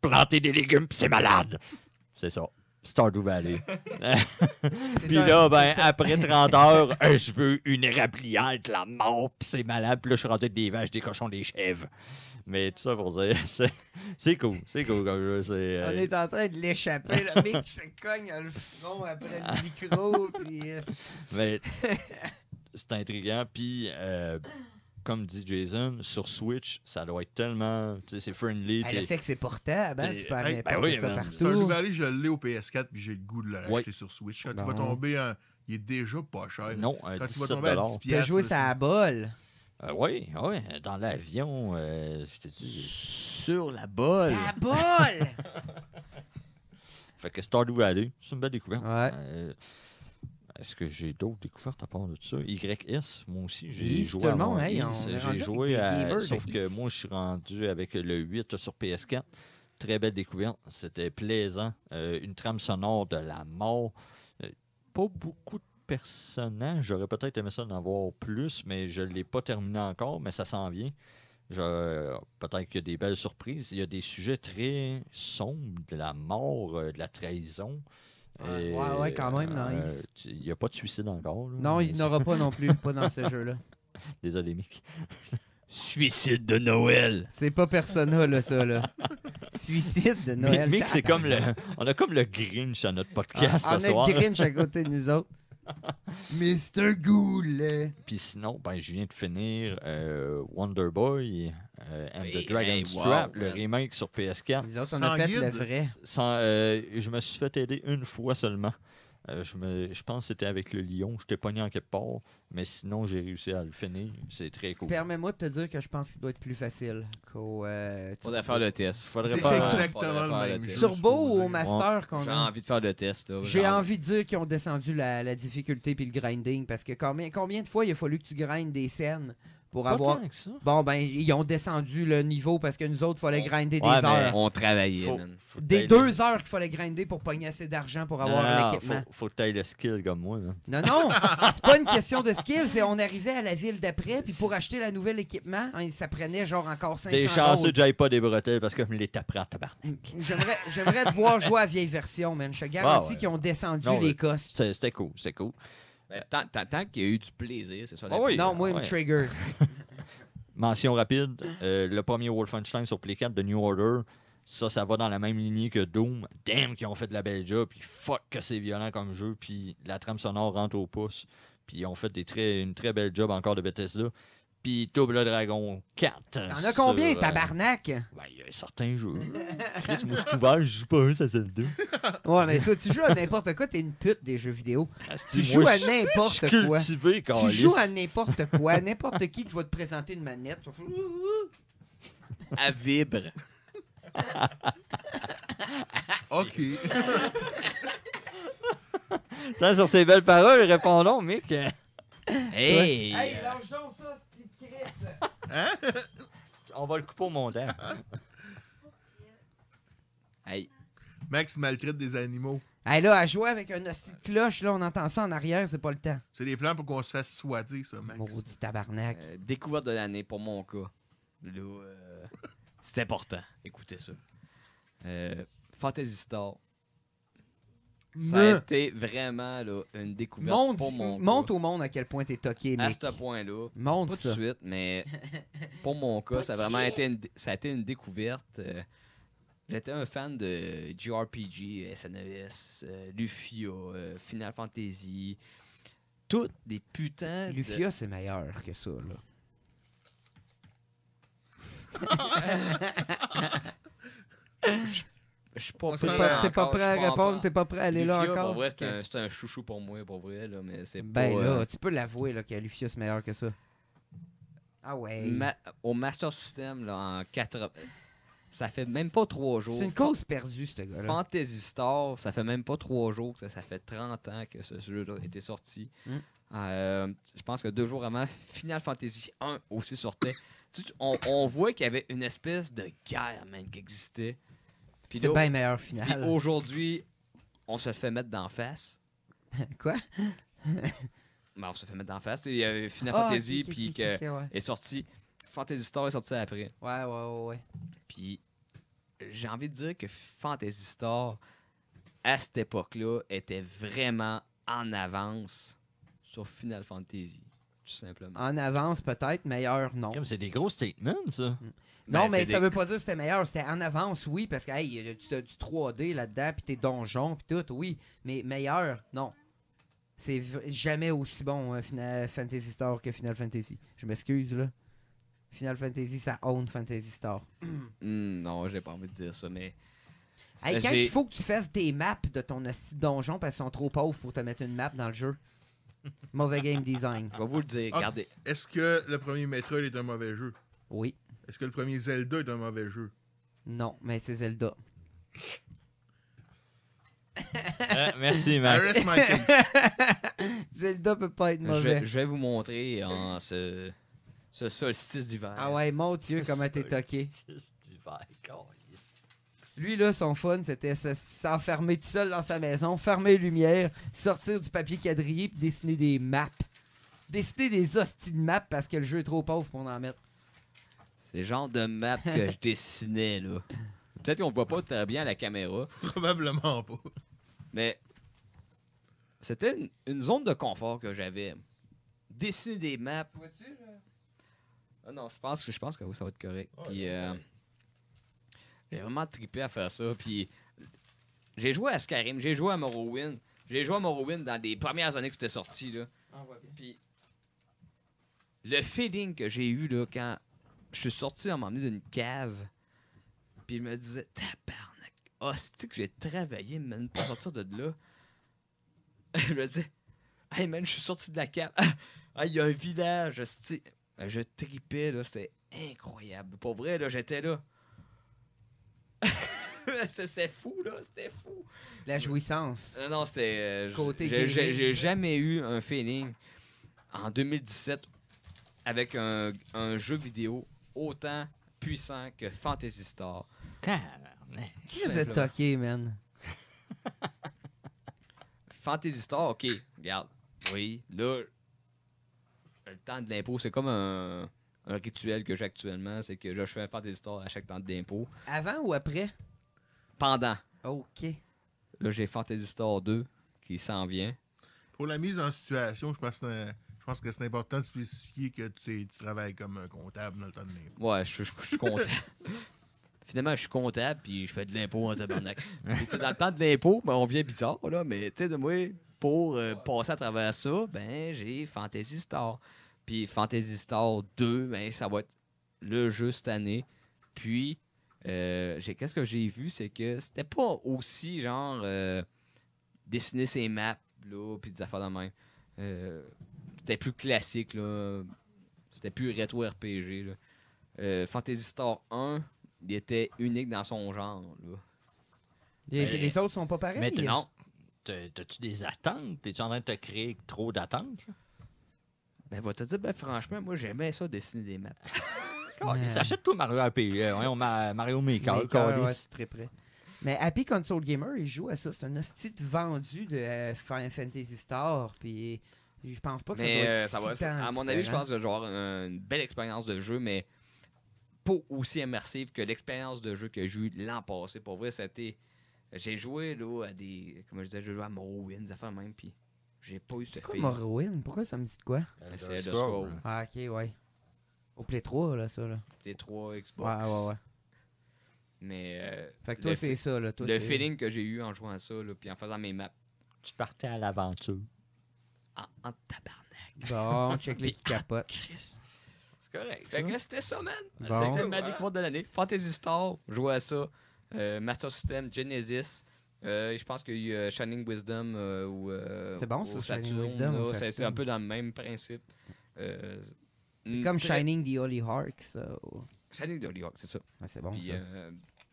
planter des légumes, c'est malade. C'est ça. Stardew Valley. [laughs] [laughs] puis là, ben, après 30 heures, je veux une érablière la mort, c'est malade. Puis là, je suis rendu avec des vaches, des cochons, des chèvres. Mais tout ça pour dire, [laughs] c'est cool. C'est cool comme jeu. Euh, On est en train de l'échapper. Le mec qui se cogne le front après le [laughs] micro. Puis... Euh, Mais [laughs] c'est intriguant. Puis. Euh, comme dit Jason, sur Switch, ça doit être tellement. Tu sais, c'est friendly. Ah, le fait que c'est portable, hein, tu peux hey, ben ça partout. Ça, aller, je l'ai au PS4 puis j'ai le goût de le racheter sur Switch. Quand tu vas tomber, un... il est déjà pas cher. Non, Quand tu vas tomber à 10 Tu peux jouer ça à bol. Euh, oui, ah oui, euh, dans l'avion, euh, Sur la bolle. La bolle! [laughs] fait que Stardew Valley, c'est une belle découverte. est-ce que j'ai d'autres découvertes à part de ça? YS, moi aussi, j'ai joué à J'ai joué Sauf que moi, je suis rendu avec le 8 sur PS4. Très belle découverte. C'était plaisant. une trame sonore de la mort. pas beaucoup de personnage, j'aurais peut-être aimé ça d'en avoir plus, mais je ne l'ai pas terminé encore, mais ça s'en vient. Peut-être qu'il y a des belles surprises. Il y a des sujets très sombres, de la mort, euh, de la trahison. ouais, ouais, quand même. Euh, il n'y a pas de suicide encore. non, il n'y aura pas non plus, pas dans ce [laughs] jeu-là. Désolé, Mick. Suicide de Noël. C'est pas Persona, ça, là. Suicide de Noël. Mick, c'est comme le... On a comme le Grinch à notre podcast ah, ce soir. On a le Grinch à côté de nous autres. [laughs] Mr. ghoul Puis sinon, ben, je viens de finir euh, Wonder Boy euh, and the Dragon's Trap le remake sur PS4. Les autres, on Sans fait guide. vrai. Sans, euh, je me suis fait aider une fois seulement. Euh, je, pense que c'était avec le lion. Je t'ai pogné en quelque part, mais sinon, j'ai réussi à le finir. C'est très cool. Permets-moi de te dire que je pense qu'il doit être plus facile qu'au. Euh, Faudrait faire le test. Faudrait c'est exactement le même. ou au Master qu'on a. J'ai envie de faire le test. j'ai envie de dire qu'ils ont descendu la, difficulté puis le grinding parce que combien, combien de fois il a fallu que tu grindes des scènes pour avoir. Bon, ben, ils ont descendu le niveau parce que nous autres, il fallait grinder des ben, heures. on travaillait. des deux heures qu'il fallait grinder pour pogner assez d'argent pour avoir l'équipement. Faut, faut que tu le skill comme moi. Là. Non, non, c'est pas une question de skill. C'est on arrivait à la ville d'après, puis pour acheter la nouvelle équipement, hein, ça prenait genre encore 500 T'es chanceux que j'aille pas des bretelles parce que je me les taperais à tabarnak. Mm. J'aimerais te voir jouer à vieille version, man. Je te garantis qu'ils ont descendu les costes. C'était cool, c'est cool. Ben, tant, qu'il y a eu du plaisir, c'est ça. Ben non, moi, il trigger. [laughs] Mention rapide, euh, le premier Wolfenstein sur Play 4 de New Order, ça, ça va dans la même lignée que Doom. Damn, qu'ils ont fait de la belle job, puis fuck que c'est violent comme jeu, puis la trame sonore rentre au pouce, puis ils ont fait des une très belle job encore de Bethesda puis Double Dragon 4. T'en as combien, euh, tabarnak? Ben, il y a certains jeux. Chris, moi, je suis ouvert, je joue pas un, ça c'est vidéo. [laughs] Ouais, mais toi, tu joues à n'importe quoi, t'es une pute des jeux vidéo. Ah, tu joues à n'importe quoi. Cultivé, tu joues à n'importe quoi. N'importe qui qui va te présenter une manette. À vibre. [laughs] OK. sur ces belles paroles, répondons, Mick. Hey! Hey, lâche donc ça, Hein? On va le couper au monde. Hein? hey. Max maltraite des animaux. Hey, là, à jouer avec un cloche, là, on entend ça en arrière, c'est pas le temps. C'est des plans pour qu'on se fasse soigner, ça, Max. tabarnak. Euh, découverte de l'année, pour mon cas. Là, euh, c'est important. Écoutez ça. Euh, Fantasy ça a été vraiment une découverte pour mon Montre au monde à quel point t'es toqué, mec. À ce point-là. pas tout de suite, mais [laughs] pour mon cas, ça a vraiment été une, ça a été une découverte. Euh, j'étais un fan de JRPG, SNES, euh, Lufia, euh, Final Fantasy. Toutes des putains Lufia, c'est meilleur que ça, là. [laughs] [laughs] Je suis pas, prêt, pas, pas prêt à répondre, t'es pas prêt à aller là encore. Pour vrai, c'est un, chouchou pour moi, pour vrai, là, mais c'est Ben euh, là, tu peux l'avouer là, que Lufia, c'est meilleur que ça. Ah ouais. au Master System, là, en quatre Ça fait même pas trois jours. C'est une cause perdue, ce gars-là. Fantasy Star, ça fait même pas trois jours que ça, ça fait 30 ans que ce jeu-là était sorti. Hmm. Euh, je pense que deux jours avant, Final Fantasy 1 aussi sortait. on, voit qu'il y avait une espèce de guerre, qui existait c'est bien le meilleur final. Puis aujourd'hui, on se fait mettre d'en face. [laughs] Quoi? Ben, on se fait mettre d'en face. Il y avait Final ah, Fantasy, puis que est sorti. Fantasy Star est sorti après. Ouais, ouais, ouais. Puis j'ai envie de dire que Fantasy Store, à cette époque-là, était vraiment en avance sur Final Fantasy, tout simplement. En avance, peut-être, meilleur non. c'est des gros statements, ça. Mm. Ben, non, mais ça veut pas dire que c'était meilleur. C'était en avance, oui, parce que hey, tu as du 3D là-dedans, puis tes donjons, puis tout, oui. Mais meilleur, non. C'est jamais aussi bon, euh, Final Fantasy Store que Final Fantasy. Je m'excuse, là. Final Fantasy, ça own Fantasy Store. [clears throat] Hmm, non, j'ai pas envie de dire ça, mais. Euh, quand il faut que tu fasses des maps de ton donjon parce qu'ils sont trop pauvres pour te mettre une map dans le jeu. Mauvais game design. Je vais vous le dire, ah, regardez. Est-ce que le premier Metroid est un mauvais jeu? Oui. Est-ce que le premier Zelda est un mauvais jeu? Non, mais c'est Zelda. [laughs] Ah, merci, Max. [laughs] Zelda peut pas être mauvais. Je vais, vous montrer en euh, ce, ce solstice d'hiver. Ah ouais, mon Dieu, comment t'es [laughs] toqué. Solstice d'hiver, lui, là, son fun, c'était s'enfermer tout seul dans sa maison, fermer les lumières, sortir du papier quadrillé puis dessiner des maps. Dessiner des hosties de maps parce que le jeu est trop pauvre pour en mettre. C'est le genre de map que je dessinais, là. Peut-être qu'on voit pas très bien la caméra. Probablement pas. Mais c'était une, zone de confort que j'avais. Dessiner des maps. Vois-tu, Ah non, je pense que, je pense que ça va être correct. Puis, euh, j'ai vraiment trippé à faire ça. Puis, j'ai joué à Skyrim, j'ai joué à Morrowind. J'ai joué à Morrowind dans les premières années que c'était sorti. Là. Ah, Puis, le feeling que j'ai eu là, quand je suis sorti à m'emmener d'une cave. Puis je me disait, tabarnak, hostie ah, que j'ai travaillé, man, pour sortir de là. [laughs] je me disais, hey man, je suis sorti de la cave. [laughs] il y a un village, euh, Je tripais, là, c'était incroyable. Pour vrai, là, j'étais là. [laughs] c'était fou, là, c'était fou. La jouissance. Non euh, non, c'était. Euh, j'ai jamais eu un feeling en 2017 avec un jeu vidéo autant puissant que Fantasy Star. Qu'est-ce toqué, man? [laughs] Fantasy Star, ok, regarde. Oui, là, le temps de l'impôt, c'est comme un, rituel que j'ai actuellement. C'est que je fais un Fantasy Star à chaque temps d'impôt. Avant ou après? Pendant. Ok. Là, j'ai Fantasy Star 2 qui s'en vient. Pour la mise en situation, je pense que je pense que c'est important de spécifier que tu, travailles comme un comptable dans le temps Ouais, je, suis comptable. [laughs] Finalement, je suis comptable puis je fais de l'impôt en tabarnak. [laughs] dans le temps de l'impôt, mais ben, on vient bizarre, là, mais tu sais, de moi, pour euh, passer à travers ça, ben j'ai Fantasy Star. Puis Fantasy Star 2, ben, ça va être le juste année. Puis, euh, qu'est-ce que j'ai vu, c'est que c'était pas aussi genre euh, dessiner ses maps, là, puis des affaires de même. Euh, c'était plus classique, là. C'était plus rétro-RPG, là. Euh, Fantasy Star 1, il était unique dans son genre, Les, autres sont pas pareils? Mais non. T'as-tu des attentes? T'es-tu en train de te créer trop d'attentes? Ben, va te dire, ben, franchement, moi, j'aimais ça, dessiner des maps. ils [laughs] s'achète tout Mario RPG euh, on Mario Maker, très près. Mais Happy Console Gamer, il joue à ça. C'est un hostile vendu de euh, Final Fantasy Star. Puis je pense pas que ça doit être euh, ça va, À mon avis, je pense que je vais avoir une belle expérience de jeu, mais pas aussi immersive que l'expérience de jeu que j'ai eue l'an passé. Pour vrai, c'était. J'ai joué là, à des. Comment je disais, j'ai joué à Morrowind, des fait même, puis j'ai pas eu ce Morrowind Pourquoi ça me dit de quoi C'est euh, le Scroll. Ah, ok, ouais. Au Play 3, là, ça, là. Play 3, Xbox. Ouais, ouais, ouais. Mais. Euh, fait que toi, c'est ça, là. le feeling que j'ai eu en jouant à ça, là, puis en faisant mes maps. Tu partais à l'aventure en, tabarnak. Bon, check les ah, capotes. C'est correct. Fait que là, c'était ça, man. Bon. C'était ma découverte de l'année. Fantasy Star, joué à ça. Euh, Master System, Genesis. Euh, je pense qu'il y a Shining Wisdom euh, ou. c'est bon, ça, Shining Wisdom. c'est un peu dans le même principe. comme Shining the Holy Hawk, Shining the Holy Hawk, c'est ça. c'est bon.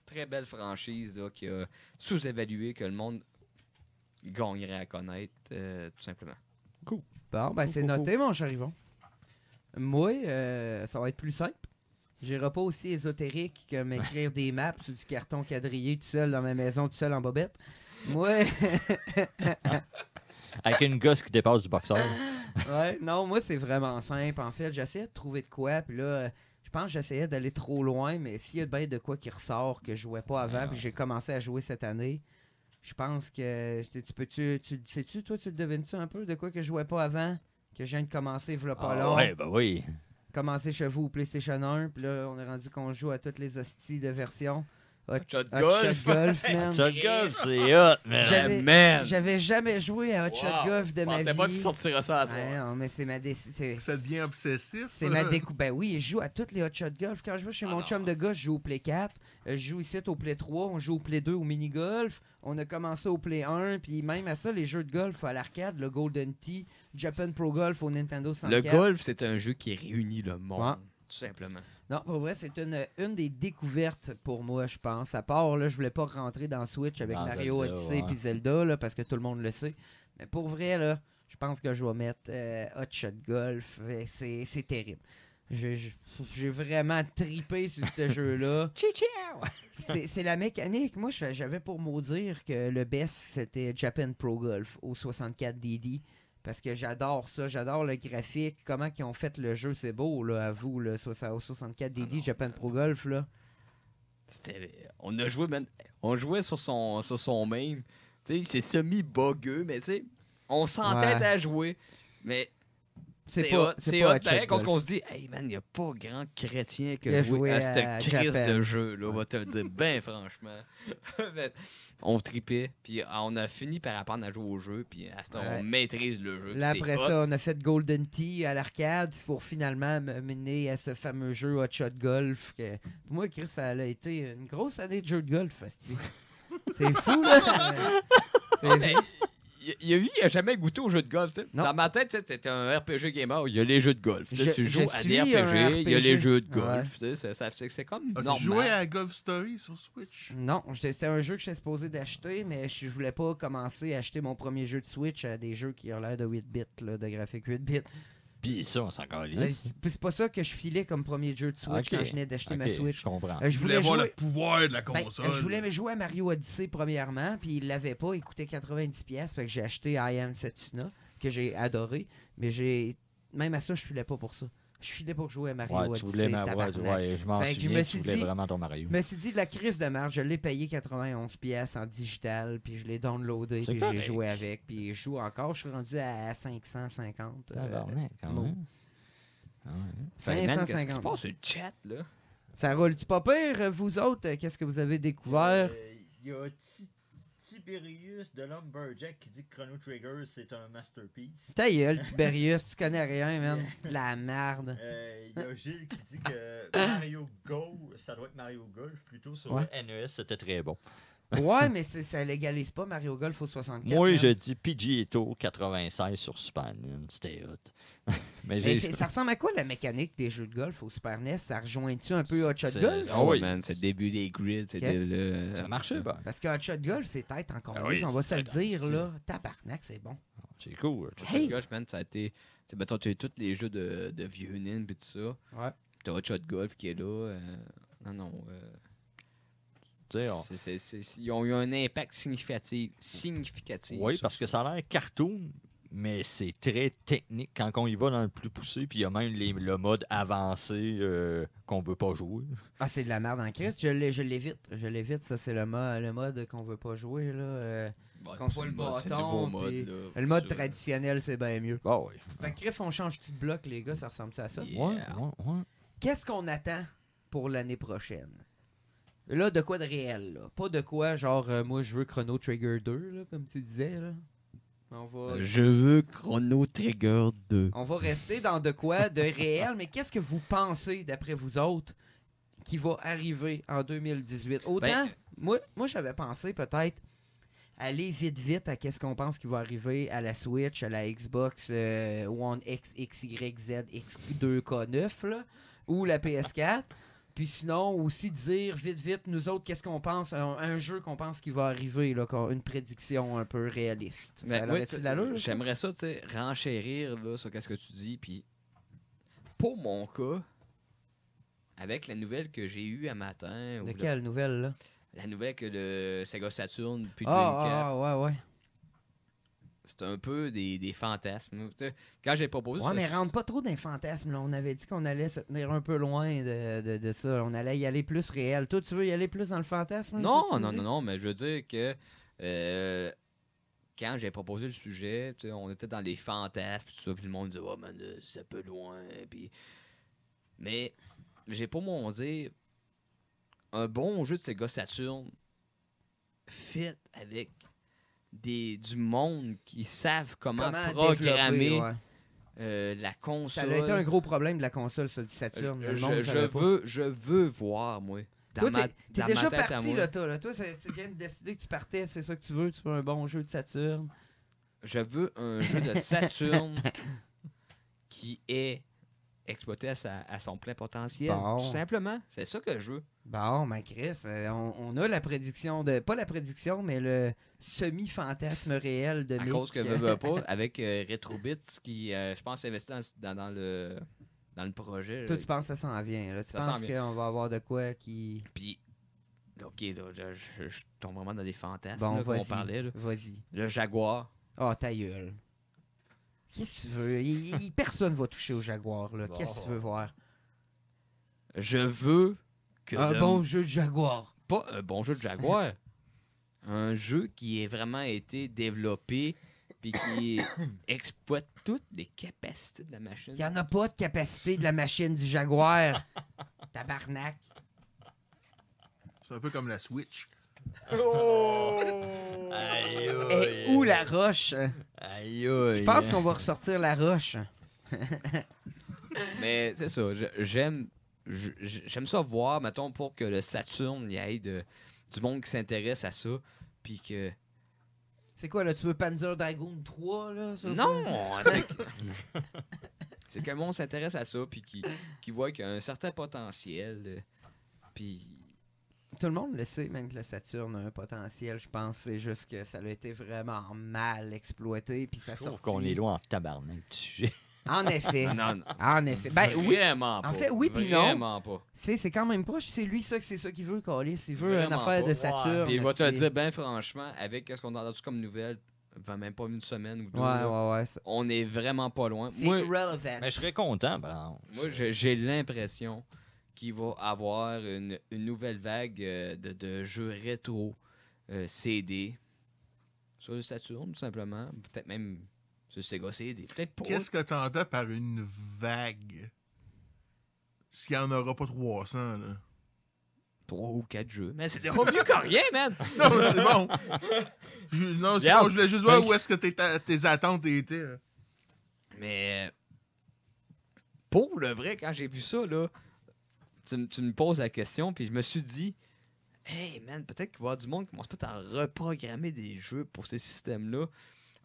très belle franchise là, qui a sous-évalué que le monde gagnerait à connaître, tout simplement. Bon, ben c'est noté, mon cher Yvon. Moi, euh, ça va être plus simple. n'irai pas aussi ésotérique que m'écrire des maps sur du carton quadrillé tout seul dans ma maison, tout seul en bobette. Moi. [laughs] Avec une gosse qui dépasse du boxeur. ouais, non, moi, c'est vraiment simple. En fait, j'essayais de trouver de quoi, puis là. Je pense que j'essayais d'aller trop loin, mais s'il y a bien de quoi qui ressort que je jouais pas avant, puis j'ai commencé à jouer cette année, je pense que tu peux tu, tu sais-tu toi tu le devines tu un peu de quoi que je jouais pas avant que je viens de commencer v'là pas ah, Ouais, ben oui. Commencer chez vous au PlayStation 1, puis là on est rendu qu'on joue à toutes les hosties de version. Hot shot golf. Hot [laughs] shot golf, c'est hot, man. J'avais jamais joué à hot shot golf de ma vie. Je pensais pas que tu ça à ce moment. c'est ma Ça devient obsessif. C'est ma découpe. Ben oui, je joue à toutes les hot shot golf. Quand je vais chez ah mon chum de gars, je joue au Play 4. Euh, je joue ici au Play 3. On joue au Play 2 au mini-golf. On a commencé au Play 1. Puis même à ça, les jeux de golf à l'arcade, le Golden Tee, Japan Pro Golf au Nintendo 64. Le golf, c'est un jeu qui réunit le monde tout simplement. Non, pour vrai, c'est une, une des découvertes pour moi, je pense. À part, là, je voulais pas rentrer dans Switch avec Mario Odyssey et Zelda, parce que tout le monde le sait. Mais pour vrai, là, je pense que je vais mettre euh, Hot Shot Golf. C'est terrible. J'ai vraiment tripé sur ce [laughs] jeu-là. c'est la mécanique. Moi, j'avais pour dire que le best, c'était Japan Pro Golf au 64DD parce que j'adore ça, j'adore le graphique, comment ils ont fait le jeu, c'est beau, là, à vous, le 64 DD, Japan Pro Golf, là. On a joué, on jouait sur son, son même. C'est semi-bogueux, mais tu sais, on s'entête à jouer. Mais c'est pas, c'est hot, se dit, hey man, il n'y a pas grand chrétien que a joué à, ce Christ de jeu, là, on va te le dire, [laughs] ben franchement. [laughs] on tripait, puis on a fini par apprendre à jouer au jeu, puis on maîtrise le jeu. Là, après ça, on a fait Golden Tee à l'arcade pour finalement mener à ce fameux jeu Hot Shot Golf. Pour moi, Chris, ça a été une grosse année de jeu de golf. [laughs] C'est fou, là il a, jamais goûté au jeux de golf. Dans ma tête, c'était un RPG gamer. Il y a les jeux de golf. tu joues à des RPG, il y a les jeux de golf. C'est comme Tu jouais à Golf Story sur Switch? Non, c'était un jeu que j'étais supposé d'acheter, mais je voulais pas commencer à acheter mon premier jeu de Switch à des jeux qui ont l'air de 8 bits, de graphique 8 bits ça, ça C'est pas ça que je filais comme premier jeu de Switch quand je venais d'acheter ma Switch. Je euh, voulais, voir le pouvoir de la ben, console. je voulais jouer à Mario Odyssey premièrement, puis il l'avait pas, il coûtait 90$, fait que j'ai acheté I Am que j'ai adoré, mais j'ai même à ça, je filais pas pour ça je filais pour jouer à Mario ouais, Odyssey, tu voulais ma... ouais, je m'en souviens, tu voulais vraiment ton Mario. Je me suis dit, la crise de marge, je l'ai payé 91 pièces en digital, puis je l'ai downloadé, puis j'ai joué avec, puis je joue encore, je suis rendu à 550. Euh, tabarnak, euh, quand même. Ah Qu'est-ce qui se passe sur le chat, là? Ça roule-tu pas pire, vous autres? Qu'est-ce que vous avez découvert? Il euh, y a Tiberius de Lumberjack qui dit que Chrono Trigger c'est un masterpiece. Ta gueule, [laughs] Tiberius, tu connais rien, man. C'est de la merde. Il euh, y a Gilles qui dit que [laughs] Mario Go, ça doit être Mario Golf plutôt sur NES, e c'était très bon. Ouais, mais ça légalise pas Mario Golf au 64. Moi, hein. je dis PG Eto 96 sur Super Nintendo. E c'était hot. [laughs] mais ça ressemble à quoi la mécanique des jeux de golf au Super NES Ça rejoint-tu un peu Hot Shot Golf ah oui, c'est le début des grids. Okay. Ça marchait pas. Parce que Hot Shot Golf, c'est peut-être encore ah on va se le dire. là. Tabarnak, c'est bon. Ah, c'est cool. Hot Shot Golf, man, ça a été. Tu sais, tu as tous les jeux de, vieux NES et tout ça. Ouais. Tu Hot Shot Golf qui est là. Euh, non, non. Euh, ils ont eu un impact significatif. significatif oui, parce que ça a l'air cartoon, mais c'est très technique quand on y va dans le plus poussé. Puis il y a même le mode avancé euh, qu'on veut pas jouer. Ah, c'est de la merde en Christ. Je l'évite. Je l'évite. Ça, c'est le, mode, le mode qu'on veut pas jouer. Là. Euh, le, mode, Le, mode, traditionnel, c'est bien mieux. Bah, oui. on change tout de bloc, les gars. Ça ressemble à ça? Oui. Qu'est-ce qu'on attend pour l'année prochaine? Là, de quoi de réel, Pas de quoi, genre, euh, moi, je veux Chrono Trigger 2, comme tu disais, euh, Je veux Chrono Trigger 2. On va rester dans de quoi de réel, mais qu'est-ce que vous pensez, d'après vous autres, qui va arriver en 2018? Autant, ben, moi, j'avais pensé peut-être aller vite, vite à qu'est-ce qu'on pense qui va arriver à la Switch, à la Xbox euh, One X, Y, Z, X2K9, ou la PS4. Puis sinon, aussi dire vite, vite, nous autres, qu'est-ce qu'on pense, un, jeu qu'on pense qui va arriver, là, une prédiction un peu réaliste. J'aimerais ça, tu sais, renchérir là, sur qu'est-ce que tu dis. Puis pour mon cas, avec la nouvelle que j'ai eue à matin. De quelle nouvelle, là? La nouvelle que le Sega Saturn, puis ah, ah, oh, ouais c'est un peu des, fantasmes. quand j'ai proposé ouais, mais rentre pas trop dans les fantasmes. On avait dit qu'on allait se tenir un peu loin de, ça. On allait y aller plus réel. Toi, tu veux y aller plus dans le fantasme? Non, non, non, non, mais je veux dire que euh, quand j'ai proposé le sujet, on était dans les fantasmes, tout puis le monde disait, oh, man, c'est un peu loin. Puis... Mais j'ai pas mon dit un bon jeu de Sega Saturn fit avec des, du monde qui savent comment, programmer. Euh, la console. Ça a été un gros problème de la console, ça, du Saturn. Euh, je, veux, je veux voir, moi. t'es déjà parti, là, toi. Là. Toi, tu viens de décider que tu partais, c'est ça que tu veux, tu veux un bon jeu de Saturne Je veux un jeu de Saturne [laughs] qui est exploiter à, son plein potentiel. Tout simplement. C'est ça que je veux. Bon, ma Chris, euh, on, a la prédiction de. Pas la prédiction, mais le semi-fantasme réel de À cause que veut pas, [laughs] avec euh, Retrobits qui, euh, je pense, investit dans, dans, le. Dans le projet. Toi, tu penses que ça s'en vient. Tu penses qu'on va avoir de quoi qui. Puis, ok, je, tombe vraiment dans des fantasmes bon, on parlait. Vas-y. Le Jaguar. Ah, oh, ta gueule. Qu'est-ce que tu veux? Personne ne personne va toucher au Jaguar, là. Qu'est-ce que tu veux voir? Je veux que. Un bon jeu de Jaguar. Pas un bon jeu de Jaguar. [laughs] un jeu qui ait vraiment été développé puis qui [coughs] exploite toutes les capacités de la machine. Il n'y en a pas de capacité de la machine du Jaguar. [laughs] Tabarnak. C'est un peu comme la Switch. Oh! Eh, la roche? Je pense qu'on va ressortir la roche. [laughs] Mais c'est ça, j'aime j'aime ça voir, mettons, pour que le Saturne y aille du monde qui s'intéresse à ça, puis que... C'est quoi, là, tu veux Panzer Dragon 3, là? non! C'est que... [laughs] monde s'intéresse à ça, puis qui, qui voit qu'il y a un certain potentiel, euh, puis tout le monde le sait, même que le Saturne a un potentiel, je pense. C'est juste que ça a été vraiment mal exploité. Puis ça je trouve qu'on est loin en tabarnak du sujet. En effet. [laughs] En effet. Ben, oui. Vraiment pas. En fait, oui, puis non. Vraiment pas. C'est quand même proche. C'est lui ça que c'est ça qu'il veut, coller. Il veut une affaire de Saturne. Puis il va te dire, ben franchement, avec ce qu'on a entendu comme nouvelle, va même pas une semaine ou deux. On est vraiment pas loin. C'est irrelevant. Mais je serais content, ben, Moi, j'ai l'impression qui va avoir une, nouvelle vague euh, de, jeux rétro euh, CD sur le Saturn, tout simplement. Peut-être même sur Sega CD. Peut-être Qu'est-ce que t'entends par une vague S'il n'y en aura pas 300, là. 3 ou quatre jeux. Mais c'est déjà mieux que rien, man! [laughs] non, c'est bon! non, c'est je voulais juste voir ben, où est-ce que tes, tes attentes étaient. Mais pour le vrai, quand j'ai vu ça, là, tu, me poses la question, puis je me suis dit, hey man, peut-être qu'il va y avoir du monde qui commence peut-être à reprogrammer des jeux pour ces systèmes-là.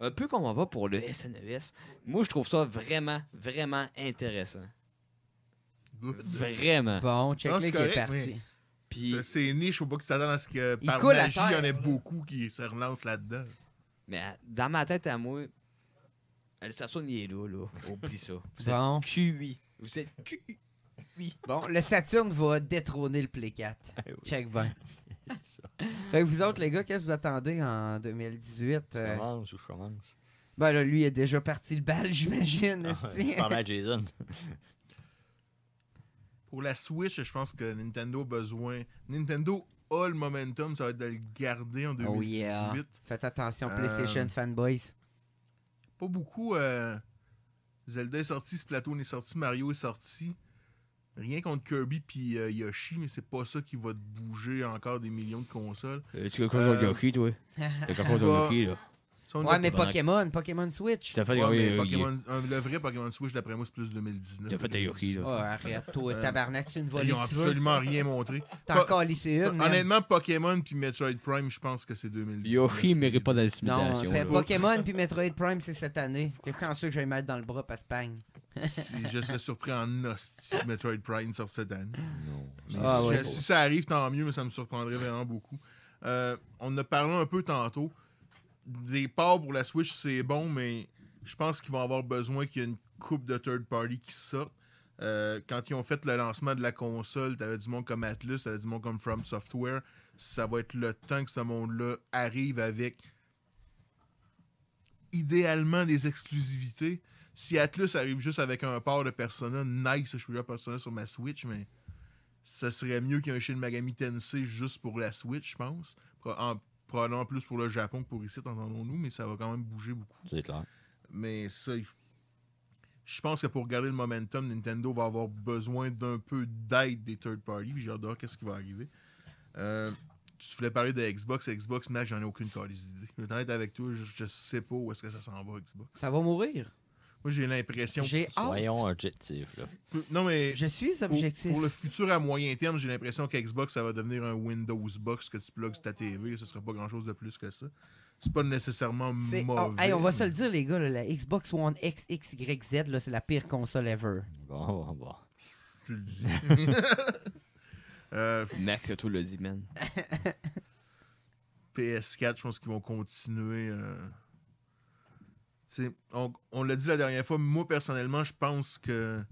Un peu comme on va pour le SNES. E moi, je trouve ça vraiment, vraiment intéressant. Vraiment. Bon, check est, parti. Puis... C'est niche, faut pas que tu t'attends à ce que par magie, il y en ait beaucoup qui se relancent là-dedans. Mais dans ma tête à moi, elle ça est là, là. Oublie ça. Vous êtes QI. Vous êtes QI. Bon, le Saturn va détrôner le Play 4. [laughs] Eh Check [laughs] Ça. que vous autres, les gars, qu'est-ce que vous attendez en 2018? je euh? commence ou je commence? Ben là, lui, il est déjà parti le bal, [laughs] j'imagine. Ah, Jason. Pour la Switch, je pense que Nintendo a besoin... Nintendo a le momentum, ça va être de le garder en 2018. Oh Faites attention, euh, PlayStation fanboys. Pas beaucoup... Euh, Zelda est sorti, Splatoon est sorti, Mario est sorti. Rien contre Kirby puis euh, Yoshi, mais c'est pas ça qui va te bouger encore des millions de consoles. Euh, tu as contre euh, Yoshi, toi? [laughs] T'as contre bah, Yoshi, là ouais, mais Pokémon, Pokémon Switch. T'as fait ouais, Pokémon, le vrai Pokémon Switch, d'après moi, c'est plus 2019. T'as fait Tayoki, là. Oh, arrête, toi, euh, tabarnak, c'est une volée. Ils ont absolument rien montré. T'as encore lycée Honnêtement, Pokémon puis Metroid Prime, je pense que c'est 2019. Yoki mérite pas d'être Non, c'est Pokémon puis Metroid Prime, c'est cette année. quand ceux que vais mettre dans le bras, parce pagne. si, je serais surpris en hostie Metroid Prime sur cette année. Non. Ah, si, ça arrive, tant mieux, mais ça me surprendrait vraiment beaucoup. Euh, on en a parlé un peu tantôt des ports pour la Switch, c'est bon, mais je pense qu'ils vont avoir besoin qu'il y ait une coupe de third party qui sorte. Euh, quand ils ont fait le lancement de la console, t'avais du monde comme Atlus, t'avais du monde comme From Software. Ça va être le temps que ce monde-là arrive avec idéalement des exclusivités. Si Atlus arrive juste avec un port de Persona, nice, je peux pas Persona sur ma Switch, mais ça serait mieux qu'un Shin Megami Tensei juste pour la Switch, je pense. En, probablement plus pour le Japon que pour ici, entendons-nous, mais ça va quand même bouger beaucoup. C'est clair. Mais ça, je pense que pour garder le momentum, Nintendo va avoir besoin d'un peu d'aide des third parties. j'adore qu'est-ce qui va arriver. Euh, tu voulais parler de Xbox, Xbox, mais j'en ai aucune idée. Je vais être avec toi, je, je sais pas où est-ce que ça s'en va, Xbox. Ça va mourir. Moi, j'ai l'impression. que... Soyons objectifs. Là. Non, mais. Je suis objectif. Pour, le futur à moyen terme, j'ai l'impression qu'Xbox, ça va devenir un Windows Box que tu plugs sur ta TV. Ce ne sera pas grand-chose de plus que ça. C'est pas nécessairement oh, mauvais. on va se le dire, les gars, la Xbox One X, Z, c'est la pire console ever. Bon, bon, bon. Tu, le dis. [laughs] Euh, Max, tout le dit, man. PS4, je pense qu'ils vont continuer. Euh, on, l'a dit la dernière fois, moi personnellement, je pense que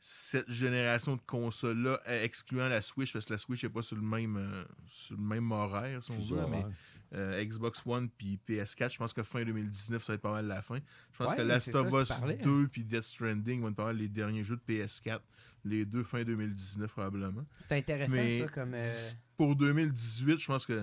cette génération de consoles-là, excluant la Switch, parce que la Switch n'est pas sur le même, euh, sur le même horaire, si on euh, Xbox One puis PS4, je pense que fin 2019, ça va être pas mal la fin. Je pense que Last of Us 2 hein. puis Death Stranding vont être pas mal les derniers jeux de PS4, les deux fin 2019 probablement. C'est intéressant ça comme... Euh, pour 2018, je pense que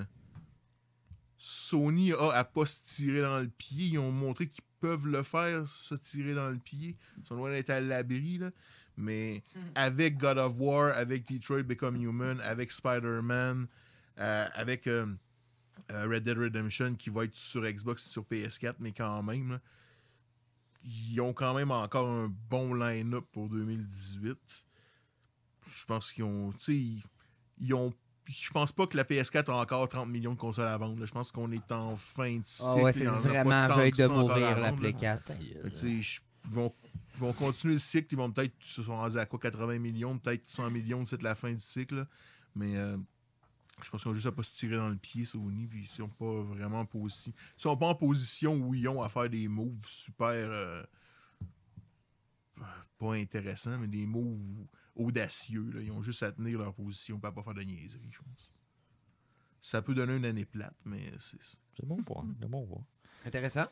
Sony a à pas se tirer dans le pied. Ils ont montré qu'ils peuvent le faire, se tirer dans le pied. Ils sont loin d'être à l'abri, là. Mais mm-hmm. avec God of War, avec Detroit Become Human, avec Spider-Man, euh, avec euh, euh, Red Dead Redemption qui va être sur Xbox et sur PS4, mais quand même, ils ont quand même encore un bon line-up pour 2018. Je pense qu'ils ont. ils ont je pense pas que la PS4 a encore 30 millions de consoles à vendre. Je pense qu'on est en fin de cycle. Ah ouais, c'est vraiment veuille de mourir la Play 4. Ils vont, continuer le cycle. Ils vont peut-être se sont à quoi 80 millions, peut-être 100 millions, c'est la fin du cycle. Mais euh, je pense qu'on ont juste à pas se tirer dans le pied, Sony. Puis ils sont pas vraiment position. Ils sont pas en position où ils ont à faire des moves super. Euh, pas intéressants, mais des moves audacieux. Ils ont juste à tenir leur position pour pas faire de niaiserie, je pense. Ça peut donner une année plate, mais c'est C'est bon pour bon Intéressant.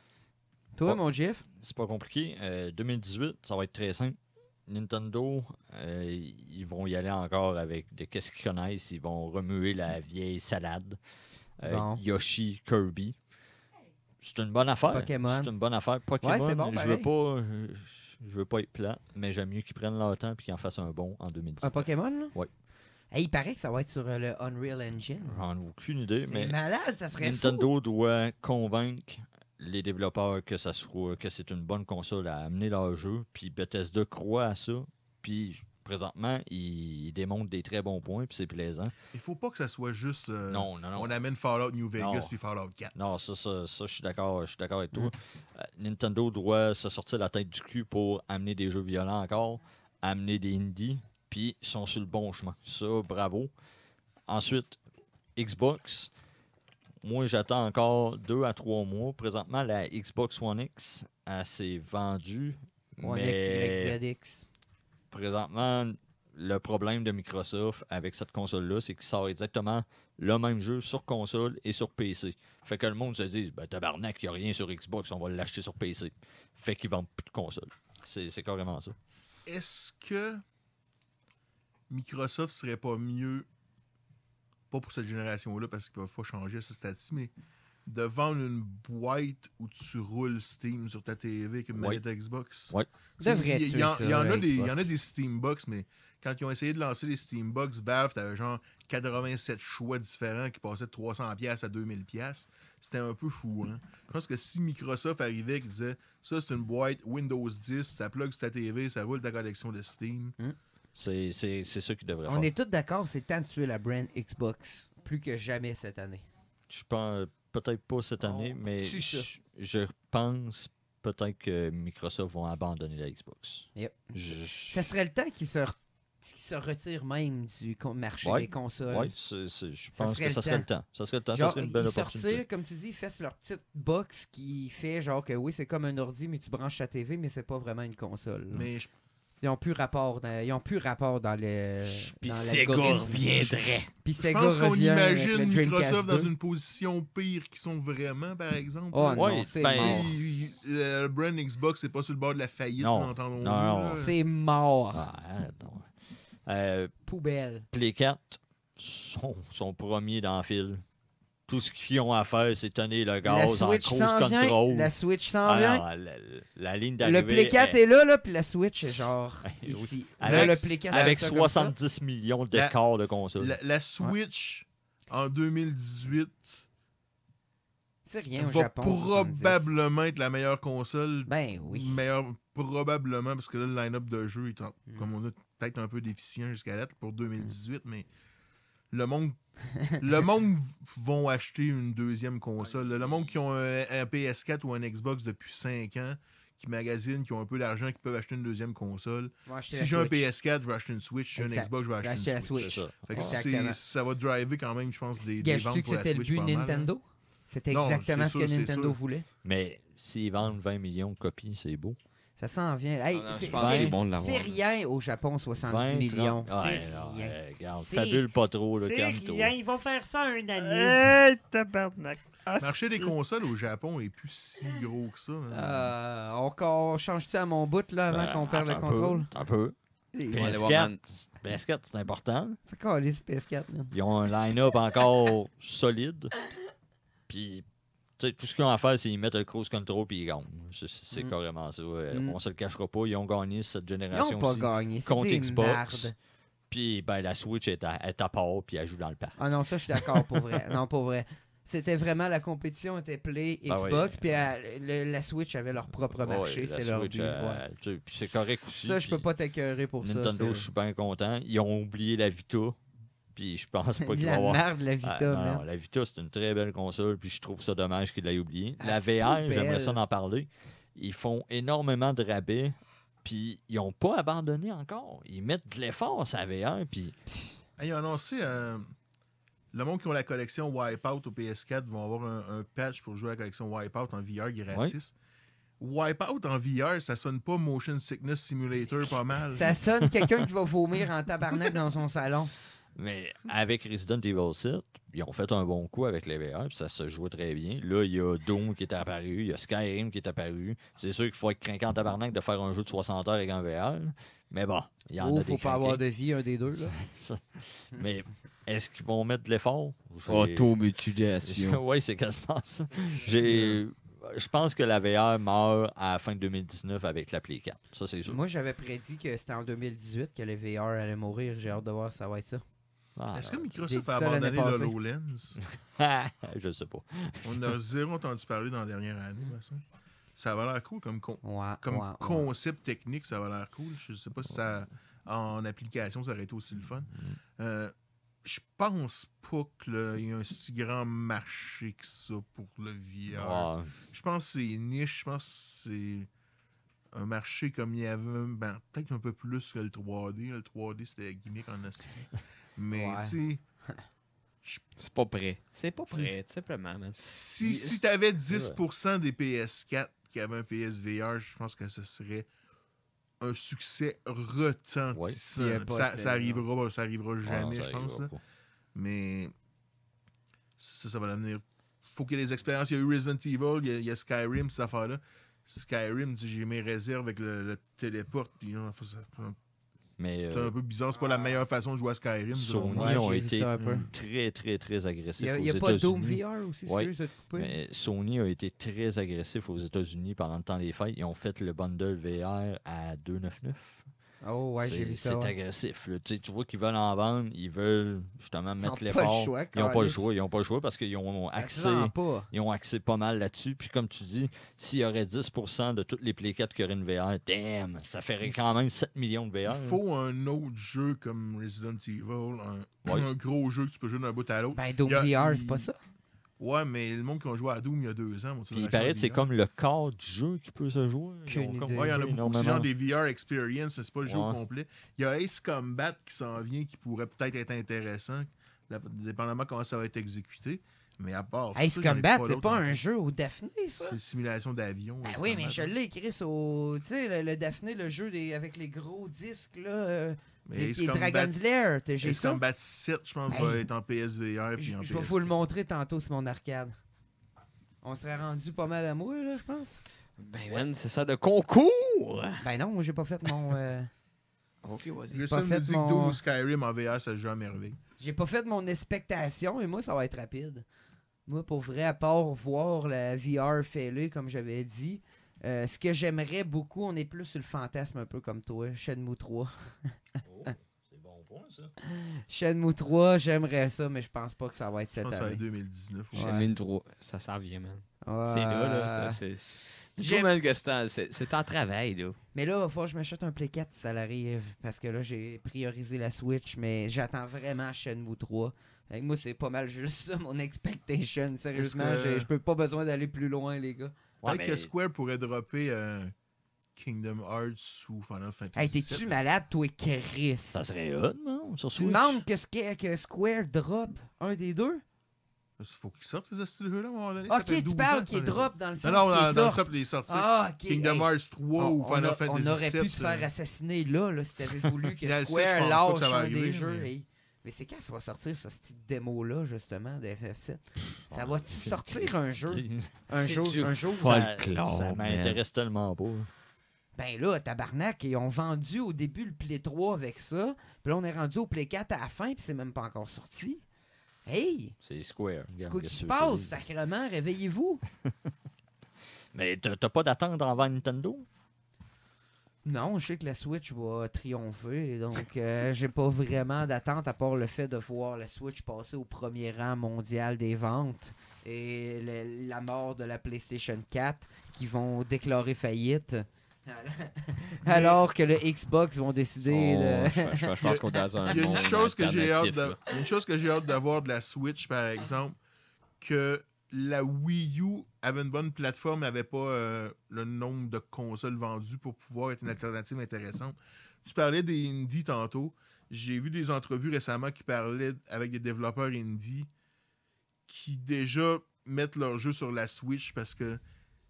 Toi, mon gif. C'est pas compliqué. 2018, euh, ça va être très simple. Nintendo, euh, ils vont y aller encore avec de qu'est-ce qu'ils connaissent. Ils vont remuer la vieille salade. Euh, Yoshi, Kirby. C'est une bonne affaire. C'est une bonne affaire. Pokémon, ouais, bon, je veux pas. Je veux pas être plat, mais j'aime mieux qu'ils prennent leur temps et qu'ils en fassent un bon en 2017. Un Pokémon, là? Oui. il paraît que ça va être sur euh, le Unreal Engine. J'en ai aucune idée, mais. malade, ça serait Nintendo doit convaincre les développeurs que ça que c'est une bonne console à amener leur jeu, puis Bethesda croit à ça, puis présentement, il, démontrent des très bons points, puis c'est plaisant. Il faut pas que ça soit juste euh, non, non, non. on amène Fallout New Vegas puis Fallout 4. Non, ça, ça, je suis d'accord, je suis d'accord avec toi. Mm. Euh, Nintendo doit se sortir la tête du cul pour amener des jeux violents encore, amener des indies, puis ils sont sur le bon chemin. Ça, bravo. Ensuite, Xbox. Moi, j'attends encore deux à trois mois. Présentement, la Xbox One X, elle s'est vendue. One X, présentement, le problème de Microsoft avec cette console-là, c'est qu'il sort exactement le même jeu sur console et sur PC. Fait que le monde se dit, ben tabarnak, il n'y a rien sur Xbox, on va l'acheter sur PC. Fait qu'ils vendent plus de console. C'est carrément ça. Est-ce que Microsoft serait pas mieux, pas pour cette génération-là, parce qu'ils peuvent pas changer ce statut, mais de vendre une boîte où tu roules Steam sur ta TV comme une manette Xbox. Oui. il y, en a des Steambox, mais quand ils ont essayé de lancer les Steambox, baf, t'avais genre 87 choix différents qui passaient de 300$ à 2000$. C'était un peu fou. Hein? Je pense que si Microsoft arrivait et disait ça, c'est une boîte Windows 10, ça plug sur ta TV, ça roule ta collection de Steam. Hmm. C'est ça qui devrait On est tous d'accord, c'est temps de tuer la brand Xbox plus que jamais cette année. Je pense peut-être pas cette ah, année, mais je, pense peut-être que Microsoft vont abandonner la Xbox. Ça serait le temps qu'ils se, retirent même du marché des consoles. Oui, je pense que ça serait le temps. Ça serait le temps, ça serait une belle ils opportunité. comme tu dis, ils fassent leur petite box qui fait genre que oui, c'est comme un ordi, mais tu branches ta TV, mais c'est pas vraiment une console. Mais ils ont plus rapport dans, ils ont plus rapport dans le. Puis Sega reviendrait. Puis Sega Je pense qu'on imagine Microsoft dans une position pire qu'ils sont vraiment, par exemple. Oh, c'est ben, Le brand Xbox, c'est pas sur le bord de la faillite, non. non, non. C'est mort. Ah, euh, Poubelle. Les cartes sont, sont premiers dans le fil tout ce qu'ils ont à faire, c'est tenir le gaz en cause control. La Switch s'en ah, vient. La, ligne d'arrivée... Le Play 4 est... là, là puis la Switch est genre [laughs] ici. Avec, 70 millions d'écarts de console. La, Switch, en 2018... Rien va probablement être la meilleure console. Ben oui. probablement, parce que là, le line-up de jeu, est, comme on peut-être un peu déficient jusqu'à l'être pour 2018, mais le monde le [laughs] monde vont acheter une deuxième console. Le monde qui ont un, PS4 ou un Xbox depuis 5 ans, qui magasinent, qui ont un peu d'argent, qui peuvent acheter une deuxième console. Si j'ai un PS4, je vais acheter une Switch. Si j'ai un Xbox, je vais acheter une Switch. Ça. ça va driver quand même, je pense, des, ventes pour la Switch. C'était le hein? Nintendo? C'était exactement ce que Nintendo voulait. Mais s'ils vendent 20 millions de copies, c'est beau. Ça s'en vient. Ah c'est rien au Japon, 70 millions. Ah, ouais, rien. fabule pas trop, le calme Ils vont faire ça un année. Le marché des consoles au Japon est plus si gros que ça. Encore, hein. euh, on, change ça à mon bout là, avant euh, qu'on perde le contrôle? Un peu. PS4, PS4 c'est important. C'est quoi les PS4? Ils ont un line-up encore solide. Puis tout ce qu'ils ont à faire, c'est qu'ils mettent le cross control et ils gagnent. C'est mm. carrément ça. Mm. On se le cachera pas. Ils ont gagné cette génération. Ils n'ont pas gagné. Contre Xbox. Puis ben, la Switch est à, part puis elle joue dans le pas. Ah non, ça, je suis d'accord pour vrai. non, pour vrai. C'était vraiment la compétition était Play, ah Xbox, euh, puis euh, la Switch avait leur propre marché, c'est leur Switch, euh, c'est correct aussi. Ça, je peux pas t'écœurer pour ça. Nintendo, je suis bien content. Ils ont oublié la Vita. Puis je pense pas [laughs] qu'il va avoir. la ah, Vita. la Vita, c'est une très belle console. Puis je trouve ça dommage qu'il l'ait oublié ah, la VR, j'aimerais ça en parler. Ils font énormément de rabais. Puis ils n'ont pas abandonné encore. Ils mettent de l'effort sur la VR. Puis. Ils ont annoncé. Euh, le monde qui ont la collection Wipeout au PS4 vont avoir un, patch pour jouer à la collection Wipeout en VR gratis. Wipeout en VR, ça sonne pas Motion Sickness Simulator pas mal. Ça sonne quelqu'un qui va vomir en tabarnak dans son salon. [laughs] Mais avec Resident Evil 7, ils ont fait un bon coup avec les VR, puis ça se joue très bien. Là, il y a Doom qui est apparu, il y a Skyrim qui est apparu. C'est sûr qu'il faut être craquant à tabarnak de faire un jeu de 60 heures avec un VR. Mais bon, il y en a des faut pas avoir de vie, un des deux. Là. [laughs] Mais est-ce qu'ils vont mettre de l'effort? Automutilation. [laughs] oui, c'est quasiment ça. [laughs] J'ai je pense que la VR meurt à la fin de 2019 avec l'application Ça, c'est sûr. Moi, j'avais prédit que c'était en 2018 que les VR allait mourir. J'ai hâte de voir ça va être ça. Ah, Est-ce que Microsoft a abandonné le l'HoloLens? [laughs] je ne sais pas. [laughs] On a zéro entendu parler dans la dernière année, ça. Ça va l'air cool comme, concept technique, ça va l'air cool. Je ne sais pas si ça, en application, ça aurait été aussi le fun. Mm-hmm. Euh, je pense pas qu'il y a un si grand marché que ça pour le VR. Je pense que c'est niche, je pense que c'est un marché comme il y avait, ben, peut-être un peu plus que le 3D. Le 3D, c'était gimmick en Asie. [laughs] Mais, tu sais. [laughs] C'est pas prêt. C'est pas prêt, tout simplement. Si, t'avais tu avais 10 des PS4 qui avaient un PSVR, je pense que ce serait un succès retentissant. ça, arrivera, ça arrivera jamais, je pense. Mais ça, ça va l'avenir. Faut qu'il y ait des expériences. Il y a eu Resident Evil, il y a, Skyrim, cette affaire-là. Skyrim, j'ai mes réserves avec le, téléport. Puis, mais, c'est un euh, peu bizarre, c'est pas la meilleure façon de jouer à Skyrim. Sony a ont été très, très, très agressifs aux États-Unis. Il n'y a, pas Doom VR aussi, ouais. mais Sony a été très agressif aux États-Unis pendant le temps des fêtes. Ils ont fait le bundle VR à 2,99 c'est agressif. Tu vois qu'ils veulent en vendre, ils veulent justement mettre l'effort. Ils n'ont pas le choix. Ils n'ont pas le parce qu'ils ont accès. Ils ont accès pas mal là-dessus. Puis comme tu dis, s'il y aurait 10 de toutes les Play 4 qui auraient une VR, damn, ça ferait quand même 7 millions de VR. Il faut un autre jeu comme Resident Evil, un, gros jeu que tu peux jouer d'un bout à l'autre. Ben, VR, c'est pas ça. Ouais, mais le monde qui a joué à Doom il y a deux ans. Puis il paraît que c'est comme le corps du jeu qui peut se jouer. Comme... il y en a beaucoup. C'est genre des VR Experience, c'est pas le jeu complet. Il y a Ace Combat qui s'en vient, qui pourrait peut-être être intéressant, dépendamment comment ça va être exécuté. Mais à part Ace ça, Combat, c'est pas un jeu au Daphné, ça? C'est une simulation d'avion. Ben oui, mais je l'ai écrit sur. Tu sais, le, Daphné, le jeu des... avec les gros disques, là. Euh, et tu Dragon Slayer, ça. Ace Combat 7, je pense, ben, va être en PSVR. Puis en PS. faut le montrer tantôt sur mon arcade. On serait rendu pas mal à moi, là, je pense. Ben, Ben, c'est ça de concours! Ben non, moi, j'ai pas fait mon. Euh, [laughs] ok, vas-y. Le seul me dit que Skyrim en VR, ça joue à merveille. J'ai pas fait mon expectation, et moi, ça va être rapide. Moi, pour vrai, à part voir la VR fêlée, comme j'avais dit, euh, ce que j'aimerais beaucoup, on est plus sur le fantasme un peu comme toi, Shenmue 3. oh, c'est bon point ça. Shenmue 3, j'aimerais ça, mais je pense pas que ça va être cette année. Je pense ça va être 2019. Ou 3, ça s'en vient, man. C'est là, là. C'est c'est en travail, là. Mais là, il va falloir que je m'achète un Play 4 si ça arrive, Parce que là, j'ai priorisé la Switch, mais j'attends vraiment Shenmue 3. Avec moi, c'est pas mal juste ça, mon [laughs] expectation. Sérieusement, je peux pas besoin d'aller plus loin, les gars. Ouais, que Square pourrait dropper un euh, Kingdom Hearts ou Final Fantasy. Hey, t'es-tu malade, toi, Chris? Ça serait hot, non? Sur Switch. Tu demandes que, Square drop un des deux? Il faut qu'il sortent les astuces là à un moment donné. Ok, tu parles qu'il drop dans le sens. Non, non, dans, dans le sop, les est Ah, Kingdom Hearts 3 ou Final Fantasy VII On aurait pu te faire euh, assassiner là, là si t'avais voulu [laughs] que Square lâche des jeux. Mais c'est quand ça va sortir, ce petit démo-là, justement, de FF7? Ça va-tu sortir un jeu? Un jour, un jour, folklore, ça, ça m'intéresse tellement pas. Ben là, tabarnak, ils ont vendu au début le Play 3 avec ça, puis là, on est rendu au Play 4 à la fin, puis c'est même pas encore sorti. Hey! C'est Square. C'est ce qui se passe, sacrement? Réveillez-vous! [laughs] Mais t'as pas d'attendre avant Nintendo? Non, je sais que la Switch va triompher, donc euh, [laughs] j'ai pas vraiment d'attente à part le fait de voir la Switch passer au premier rang mondial des ventes et la mort de la PlayStation 4 qui vont déclarer faillite. [laughs] Alors que le Xbox vont décider. Oh, je, pense qu'on dans un. Il y a une chose que j'ai hâte, une chose que j'ai hâte d'avoir de la Switch, par exemple, que la Wii U avait une bonne plateforme, n'avait pas euh, le nombre de consoles vendues pour pouvoir être une alternative intéressante. Tu parlais des indies tantôt. J'ai vu des entrevues récemment qui parlaient avec des développeurs indies qui déjà mettent leur jeu sur la Switch parce que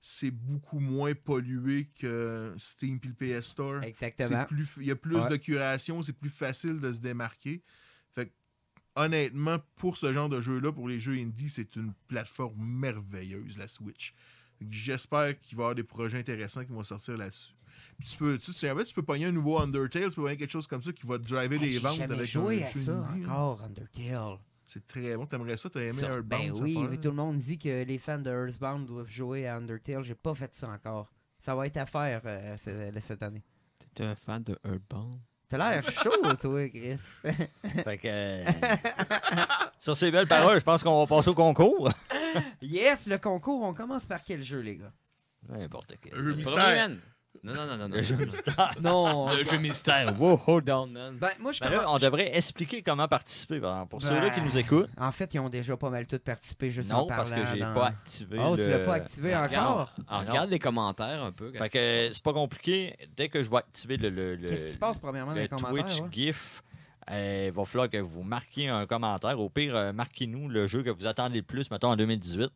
c'est beaucoup moins pollué que Steam et le PS Store. Exactement. Il y a plus de curation, c'est plus facile de se démarquer honnêtement, pour ce genre de jeu-là, pour les jeux indie, c'est une plateforme merveilleuse, la Switch. J'espère qu'il va y avoir des projets intéressants qui vont sortir là-dessus. tu peux, tu sais, tu peux pogner un nouveau Undertale, tu peux pogner quelque chose comme ça qui va driver les ventes avec joué à ça hein. encore, Undertale. C'est très bon. T'aimerais ça? T'as aimé ça, Earthbound? Ben oui, tout le monde dit que les fans de Earthbound doivent jouer à Undertale. J'ai pas fait ça encore. Ça va être à faire euh, cette année. T'es un fan de Earthbound? T'as l'air chaud, toi, Chris. [laughs] fait que. Euh, sur ces belles paroles, je pense qu'on va passer au concours. yes, le concours, on commence par quel jeu, les gars? N'importe quel. mystère. Non, non, non, non. Le jeu mystère. [laughs] non. Le jeu mystère. Wow, hold on, man. Ben, moi, je on devrait expliquer comment participer. Pour ben, ceux-là qui nous écoutent, En fait, ils ont déjà pas mal tout participé juste en non, parce que j'ai pas activé. Oh, tu ne l'as pas activé ben, encore? regarde ah, les commentaires un peu. Fait que c'est pas compliqué. Dès que je vais activer le, le, le- Qu'est-ce qui se passe premièrement dans les commentaires? Twitch GIF, eh, il va falloir que vous marquiez un commentaire. Au pire, euh, marquez-nous le jeu que vous attendez le plus, mettons en 2018.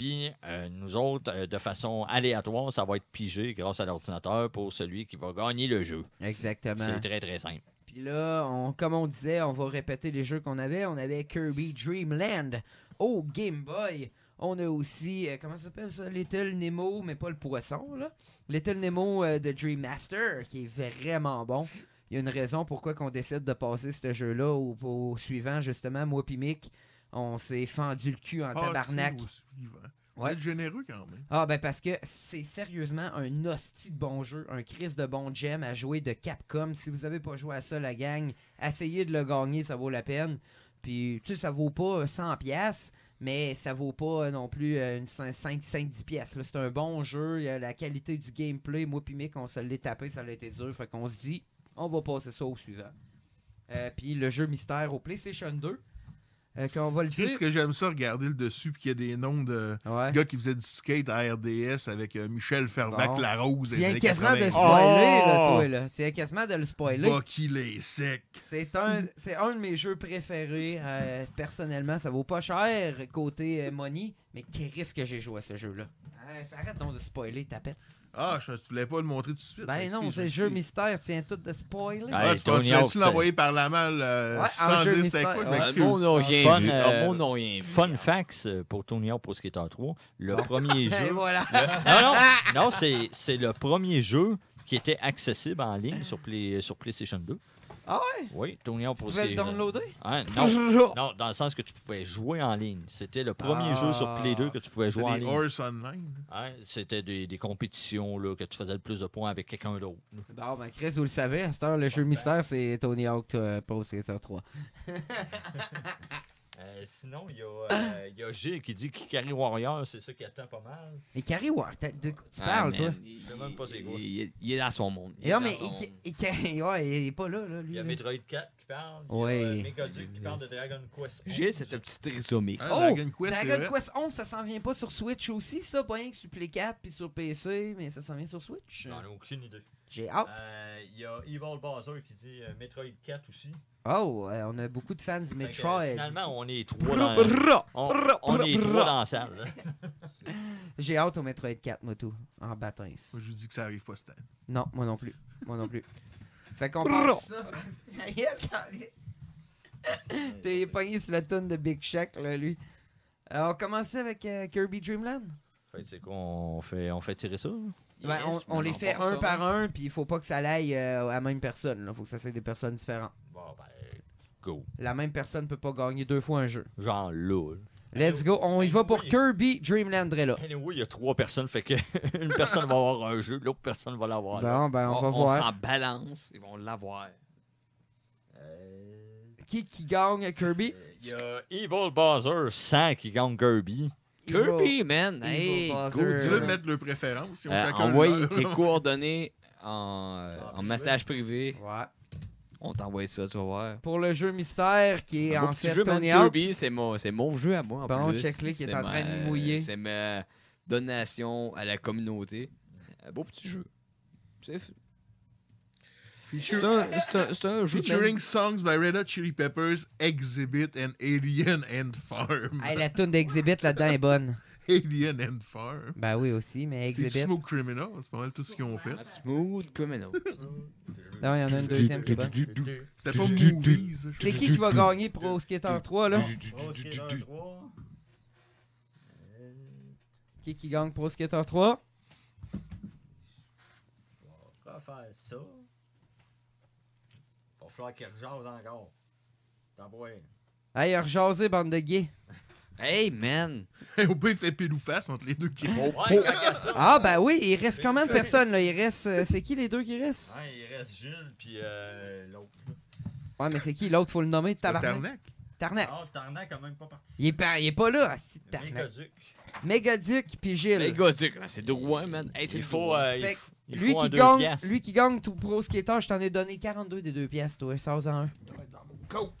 Puis euh, nous autres, euh, de façon aléatoire, ça va être pigé grâce à l'ordinateur pour celui qui va gagner le jeu. Exactement. C'est très très simple. Puis là, on, comme on disait, on va répéter les jeux qu'on avait. On avait Kirby Dream Land au Game Boy. On a aussi, euh, comment ça s'appelle ça Little Nemo, mais pas le poisson, là. Little Nemo de Dream Master, qui est vraiment bon. Il y a une raison pourquoi qu'on décide de passer ce jeu-là au, suivant, justement, moi Pimic. Mick on s'est fendu le cul en tabarnak. généreux quand même. Ah, ben parce que c'est sérieusement un hostie de bon jeu, un crise de bon gem à jouer de Capcom. Si vous avez pas joué à ça, la gang, essayez de le gagner, ça vaut la peine. Puis, tu sais, ça vaut pas 100 pièces mais ça vaut pas euh, non plus euh, une 5-10 pièces. C'est un bon jeu, la qualité du gameplay, moi puis Mick, on se l'est tapé, ça a été dur, fait qu'on se dit, on va passer ça au suivant. Euh, puis le jeu mystère au PlayStation 2, euh, qu'on va le ce que j'aime ça regarder le dessus, puis qu'il y a des noms de gars qui faisaient du skate à RDS avec euh, Michel Fervac bon. Larose. Tu viens oh! quasiment de le spoiler, oh! là, toi. Là. de le spoiler. C'est un, c'est un de mes jeux préférés. Euh, personnellement, ça vaut pas cher côté euh, money, mais qu'est-ce que j'ai joué à ce jeu-là? arrête donc de spoiler, tapette. Ah, je, ne voulais pas le montrer tout de suite. Ben non, c'est jeu mystère, vient tout de spoiler. Ah, tu l'as tu l'envoyer par la malle euh, sans dire c'était quoi? Je m'excuse. Mon n'a ah, rien euh, euh, Fun facts pour Tony Hawk pour Skater 3, le premier [laughs] jeu... voilà. Non, non, c'est le premier jeu qui était accessible en ligne sur, sur PlayStation 2. Ah ouais? Oui, Tony Hawk pour Tu pouvais le euh, downloader? Hein? [laughs] Non, dans le sens que tu pouvais jouer en ligne. C'était le premier jeu sur Play 2 que tu pouvais jouer en ligne. Hein? C'était des, compétitions là, que tu faisais le plus de points avec quelqu'un d'autre. Bon, ben Chris, vous le savez, à cette heure, le jeu mystère, c'est Tony Hawk euh, Pro 3. [laughs] Euh, sinon, il y, euh, ah. y, a G qui dit que Carrie Warrior, c'est ça qui attend pas mal. Mais Carrie Warrior, tu ah, parles, toi même pas Il, est dans son monde. Il, mais il, il, il, est pas là, lui. Il y a Metroid 4 qui parle. Ouais. Il y a euh, Megaduke qui parle de Dragon Quest. G, c'est un petit résumé. Ah, oh! Dragon Quest, 11, ça s'en vient pas sur Switch aussi, ça Pas rien que sur Play 4 puis sur PC, mais ça s'en vient sur Switch Non, aucune idée. J'ai hâte. Euh, il y a Evil Bowser qui dit euh, Metroid 4 aussi. Oh, euh, on a beaucoup de fans de Metroid. finalement, on est trois dans, est trois dans la salle. [laughs] [laughs] J'ai hâte au Metroid 4, moi tout, en bâtisse. Moi, je vous dis que ça arrive pas cette Non, moi non plus. Moi non plus. [laughs] fait qu'on passe ça. T'es pogné sur la tonne de Big Shack, là, lui. Alors, on commençait avec Kirby Dreamland. fait, c'est quoi, on fait, on fait tirer ça? Ben, on, les fait un par un, puis il faut pas que ça aille euh, à la même personne. Il faut que ça soit des personnes différentes. Bon, ben, La même personne peut pas gagner deux fois un jeu. Genre loul. Let's go. On y va pour Kirby Dreamland. il y a trois personnes, fait que [laughs] une personne va avoir un jeu, l'autre personne va l'avoir. Bon, ben, on, voir. On s'en balance, ils vont l'avoir. Euh, qui qui gagne Kirby? Euh, il y a Evil Bowser 100 qui gagne Kirby. Kirby, man! Hey, euh, Tu veux mettre leurs préférences. Si on euh, envoie tes [laughs] coordonnées en, ah, euh, en ben message privé. Ouais. On t'envoie ça, tu vas voir. Pour le jeu mystère qui est en fait jeu, Tony Hawk. Kirby, c'est mon, c'est mon jeu à moi en bon, plus. qui est, en train de mouiller. C'est ma donation à la communauté. Un beau petit jeu. C'est c'est un, un, un, Featuring songs by Red Hot Chili Peppers, Exhibit and Alien and Farm. Hey, la tune d'Exhibit là-dedans est bonne. [laughs] Alien and Farm. Ben oui, aussi, mais Exhibit. Smooth Criminal, c'est pas mal tout ce qu'ils ont fait. Smooth Criminal. [laughs] Non, il y en a une deuxième qui est bonne. C'était pas Movies. C'est qui qui va gagner pour Skater 3 là Pro 3. Qui qui gagne pour Skater 3 On va faire ça falloir qu'il rejase encore. T'as ouais. Hey, rejasé, bande de gays. [laughs] Hey, man! Au pire, fait pile ou face entre les deux qui rompent. ah, ben oui, il reste quand même personne, là. Il reste. Euh, c'est qui les deux qui restent? il reste Gilles, puis euh, l'autre. Ouais, mais c'est qui l'autre? Faut le nommer Tabarnak. Tarnac. Ah, Tarnac a même pas parti. Il est pas, il est pas là, c'est Tarnac. Mégaduc. Mégaduc puis Gilles. Mégaduc, c'est de man. Hey, c'est faux. Euh, il, faut, lui qui, gagne, lui qui gagne tout pro skater, je t'en ai donné 42 des deux pièces, toi, 16 en 1. Dans mon coat.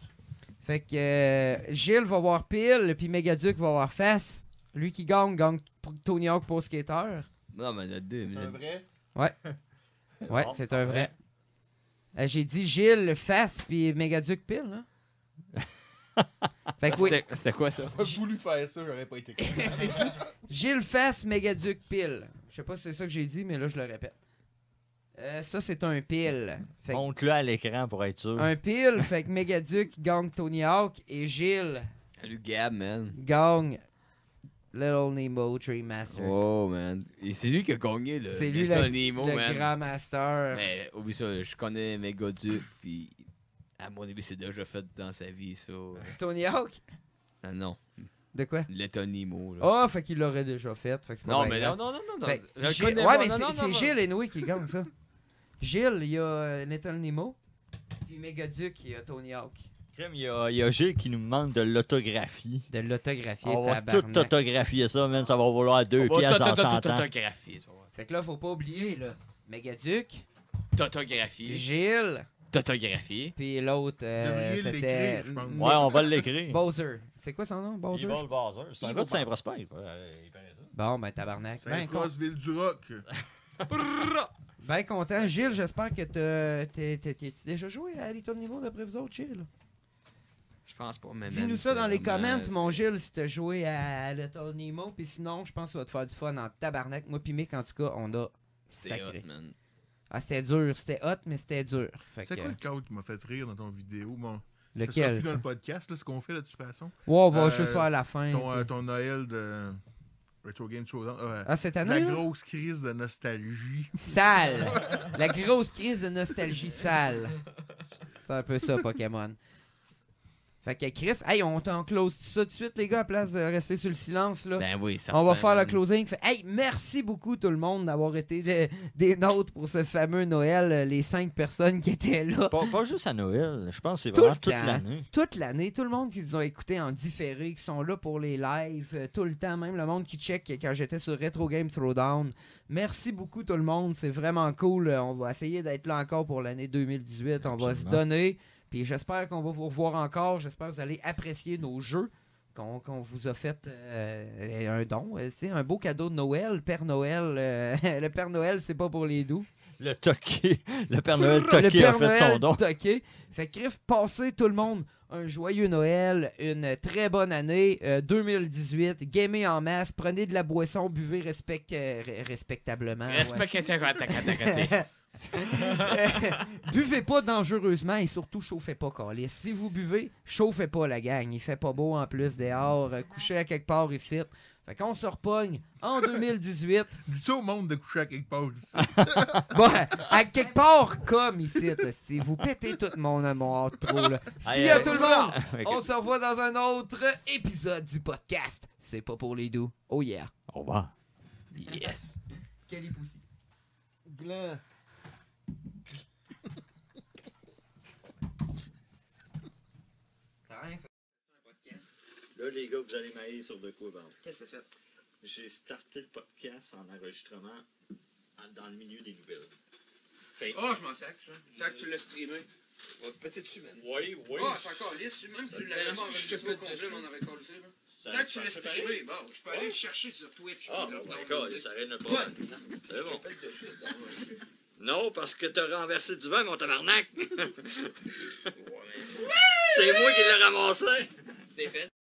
Fait que euh, Gilles va voir pile, puis Megaduc va voir face. Lui qui gagne, gagne Tony Hawk pro skater. Non, mais là, deux. C'est un vrai? Ouais. [laughs] ouais, c'est un vrai. Euh, j'ai dit Gilles face, puis Megaduc pile, là hein. Fait C'était quoi ça? J'aurais voulu faire ça, j'aurais pas été capable. [laughs] Gilles Fass, Megaduc Pile. Je sais pas si c'est ça que j'ai dit, mais là, je le répète. Euh, ça, c'est un pile. Montre-le à l'écran pour être sûr. Un pile, fait que Megaduc gagne Tony Hawk et Gilles. Salut Gab, man. Gagne Little Nemo Tree Master. Oh, man. Et c'est lui qui a gagné là. c'est lui Little le, Nemo, le grand master. Mais oublie ça, je connais Megaduc, puis à mon avis, c'est déjà fait dans sa vie, ça. Tony Hawk? Ah, non. De quoi? Tony Mo. Ah, oh, fait qu'il l'aurait déjà fait. fait non, mais hein. non, non, non, non. ouais, mais c'est Gilles et Noé qui gagne ça. Gilles, il y a euh, Nathan Nemo, puis Megaduc, il y a Tony Hawk. Crème, il y, a, Gilles qui nous demande de l'autographie. De l'autographie, On va tout autographier ça, Même, Ça va vouloir deux On pièces en tout autographier, ça. Fait que là, faut pas oublier, là, Megaduc. Autographie. Gilles t'autographier. Puis l'autre, euh, c'était... Euh, ouais, on va l'écrire. [laughs] Bowser. C'est quoi son nom, Bowser? Evil Bowser. C'est un gars de Saint-Prosper. Euh, il ça. Bon, ben tabarnak. C'est Saint-Crossville ben, du Rock. [laughs] ben content. Gilles, j'espère que t'as t'es- déjà joué à Little Nemo d'après vous autres, Gilles. Je pense pas, mais Dis-nous ça dans les commentaires, mon Gilles, si t'as joué à Little Nemo. Puis sinon, je pense que ça va te faire du fun en tabarnak. Moi, puis Mick, en tout cas, on a ah, c'était dur. C'était hot, mais c'était dur. C'est quoi le code qui m'a fait rire dans ton vidéo? Bon, lequel? C'est plus dans le podcast, là, ce qu'on fait de toute façon. Ouais, on va euh, juste faire à la fin. Ton, euh, ton Noël de... Retro Game Show. Euh, ah, cette année? La grosse crise de nostalgie. Sale! [laughs] la grosse crise de nostalgie sale. C'est un peu ça, Pokémon. Fait que Chris, hey, on t'en close ça de suite, les gars, à place de rester sur le silence. Là. Ben oui, ça On va faire le closing. hey, merci beaucoup tout le monde d'avoir été des, nôtres pour ce fameux Noël, les cinq personnes qui étaient là. Pas, juste à Noël, je pense que c'est vraiment toute l'année. Toute l'année, tout le monde qui nous a écoutés en différé, qui sont là pour les lives, euh, tout le temps, même le monde qui check quand j'étais sur Retro Game Throwdown. Merci beaucoup tout le monde, c'est vraiment cool. On va essayer d'être là encore pour l'année 2018. On va se donner. Puis j'espère qu'on va vous revoir encore. J'espère que vous allez apprécier nos jeux qu'on vous a fait euh, un don. Euh, c'est un beau cadeau de Noël. Père Noël, euh, [laughs] le Père Noël, c'est pas pour les doux. Le toqué. Le Père Noël toqué a fait son don. Fait que, passez tout le monde un joyeux Noël, une très bonne année 2018. Euh, gamez en masse, prenez de la boisson, buvez respect, euh, respectablement. [laughs] buvez pas dangereusement et surtout chauffez pas, Carlis. Si vous buvez, chauffez pas la gang. Il fait pas beau en plus dehors. Euh, couchez à quelque part ici. Fait qu'on se repogne en 2018. [laughs] Dis ça au monde de coucher à quelque part ici. [laughs] bon, à quelque part comme ici, si vous pétez tout le monde à mon trop Là. Si à tout le monde, [laughs] on se revoit dans un autre épisode du podcast. C'est pas pour les doux. Oh yeah. Au revoir. Yes. Quelle est Là, les gars, vous allez mailler sur de quoi vendre. Qu'est-ce que c'est fait? J'ai starté le podcast en enregistrement dans le milieu des nouvelles. Ah, oh, je m'en sers, vois. Tant que tu l'as streamé. peut-être tu Oui, oui. Ah, oh, c'est encore lisse, même si tu l'avais enregistré au mais on avait collé Tant que tu l'as streamé, bon, je peux aller le oh. chercher sur Twitch. Ah, d'accord, ben ça rien de pas. C'est bon. Non, parce que t'as renversé du vin, mon tabarnak. [laughs] C'est moi qui l'ai ramassé. C'est fait.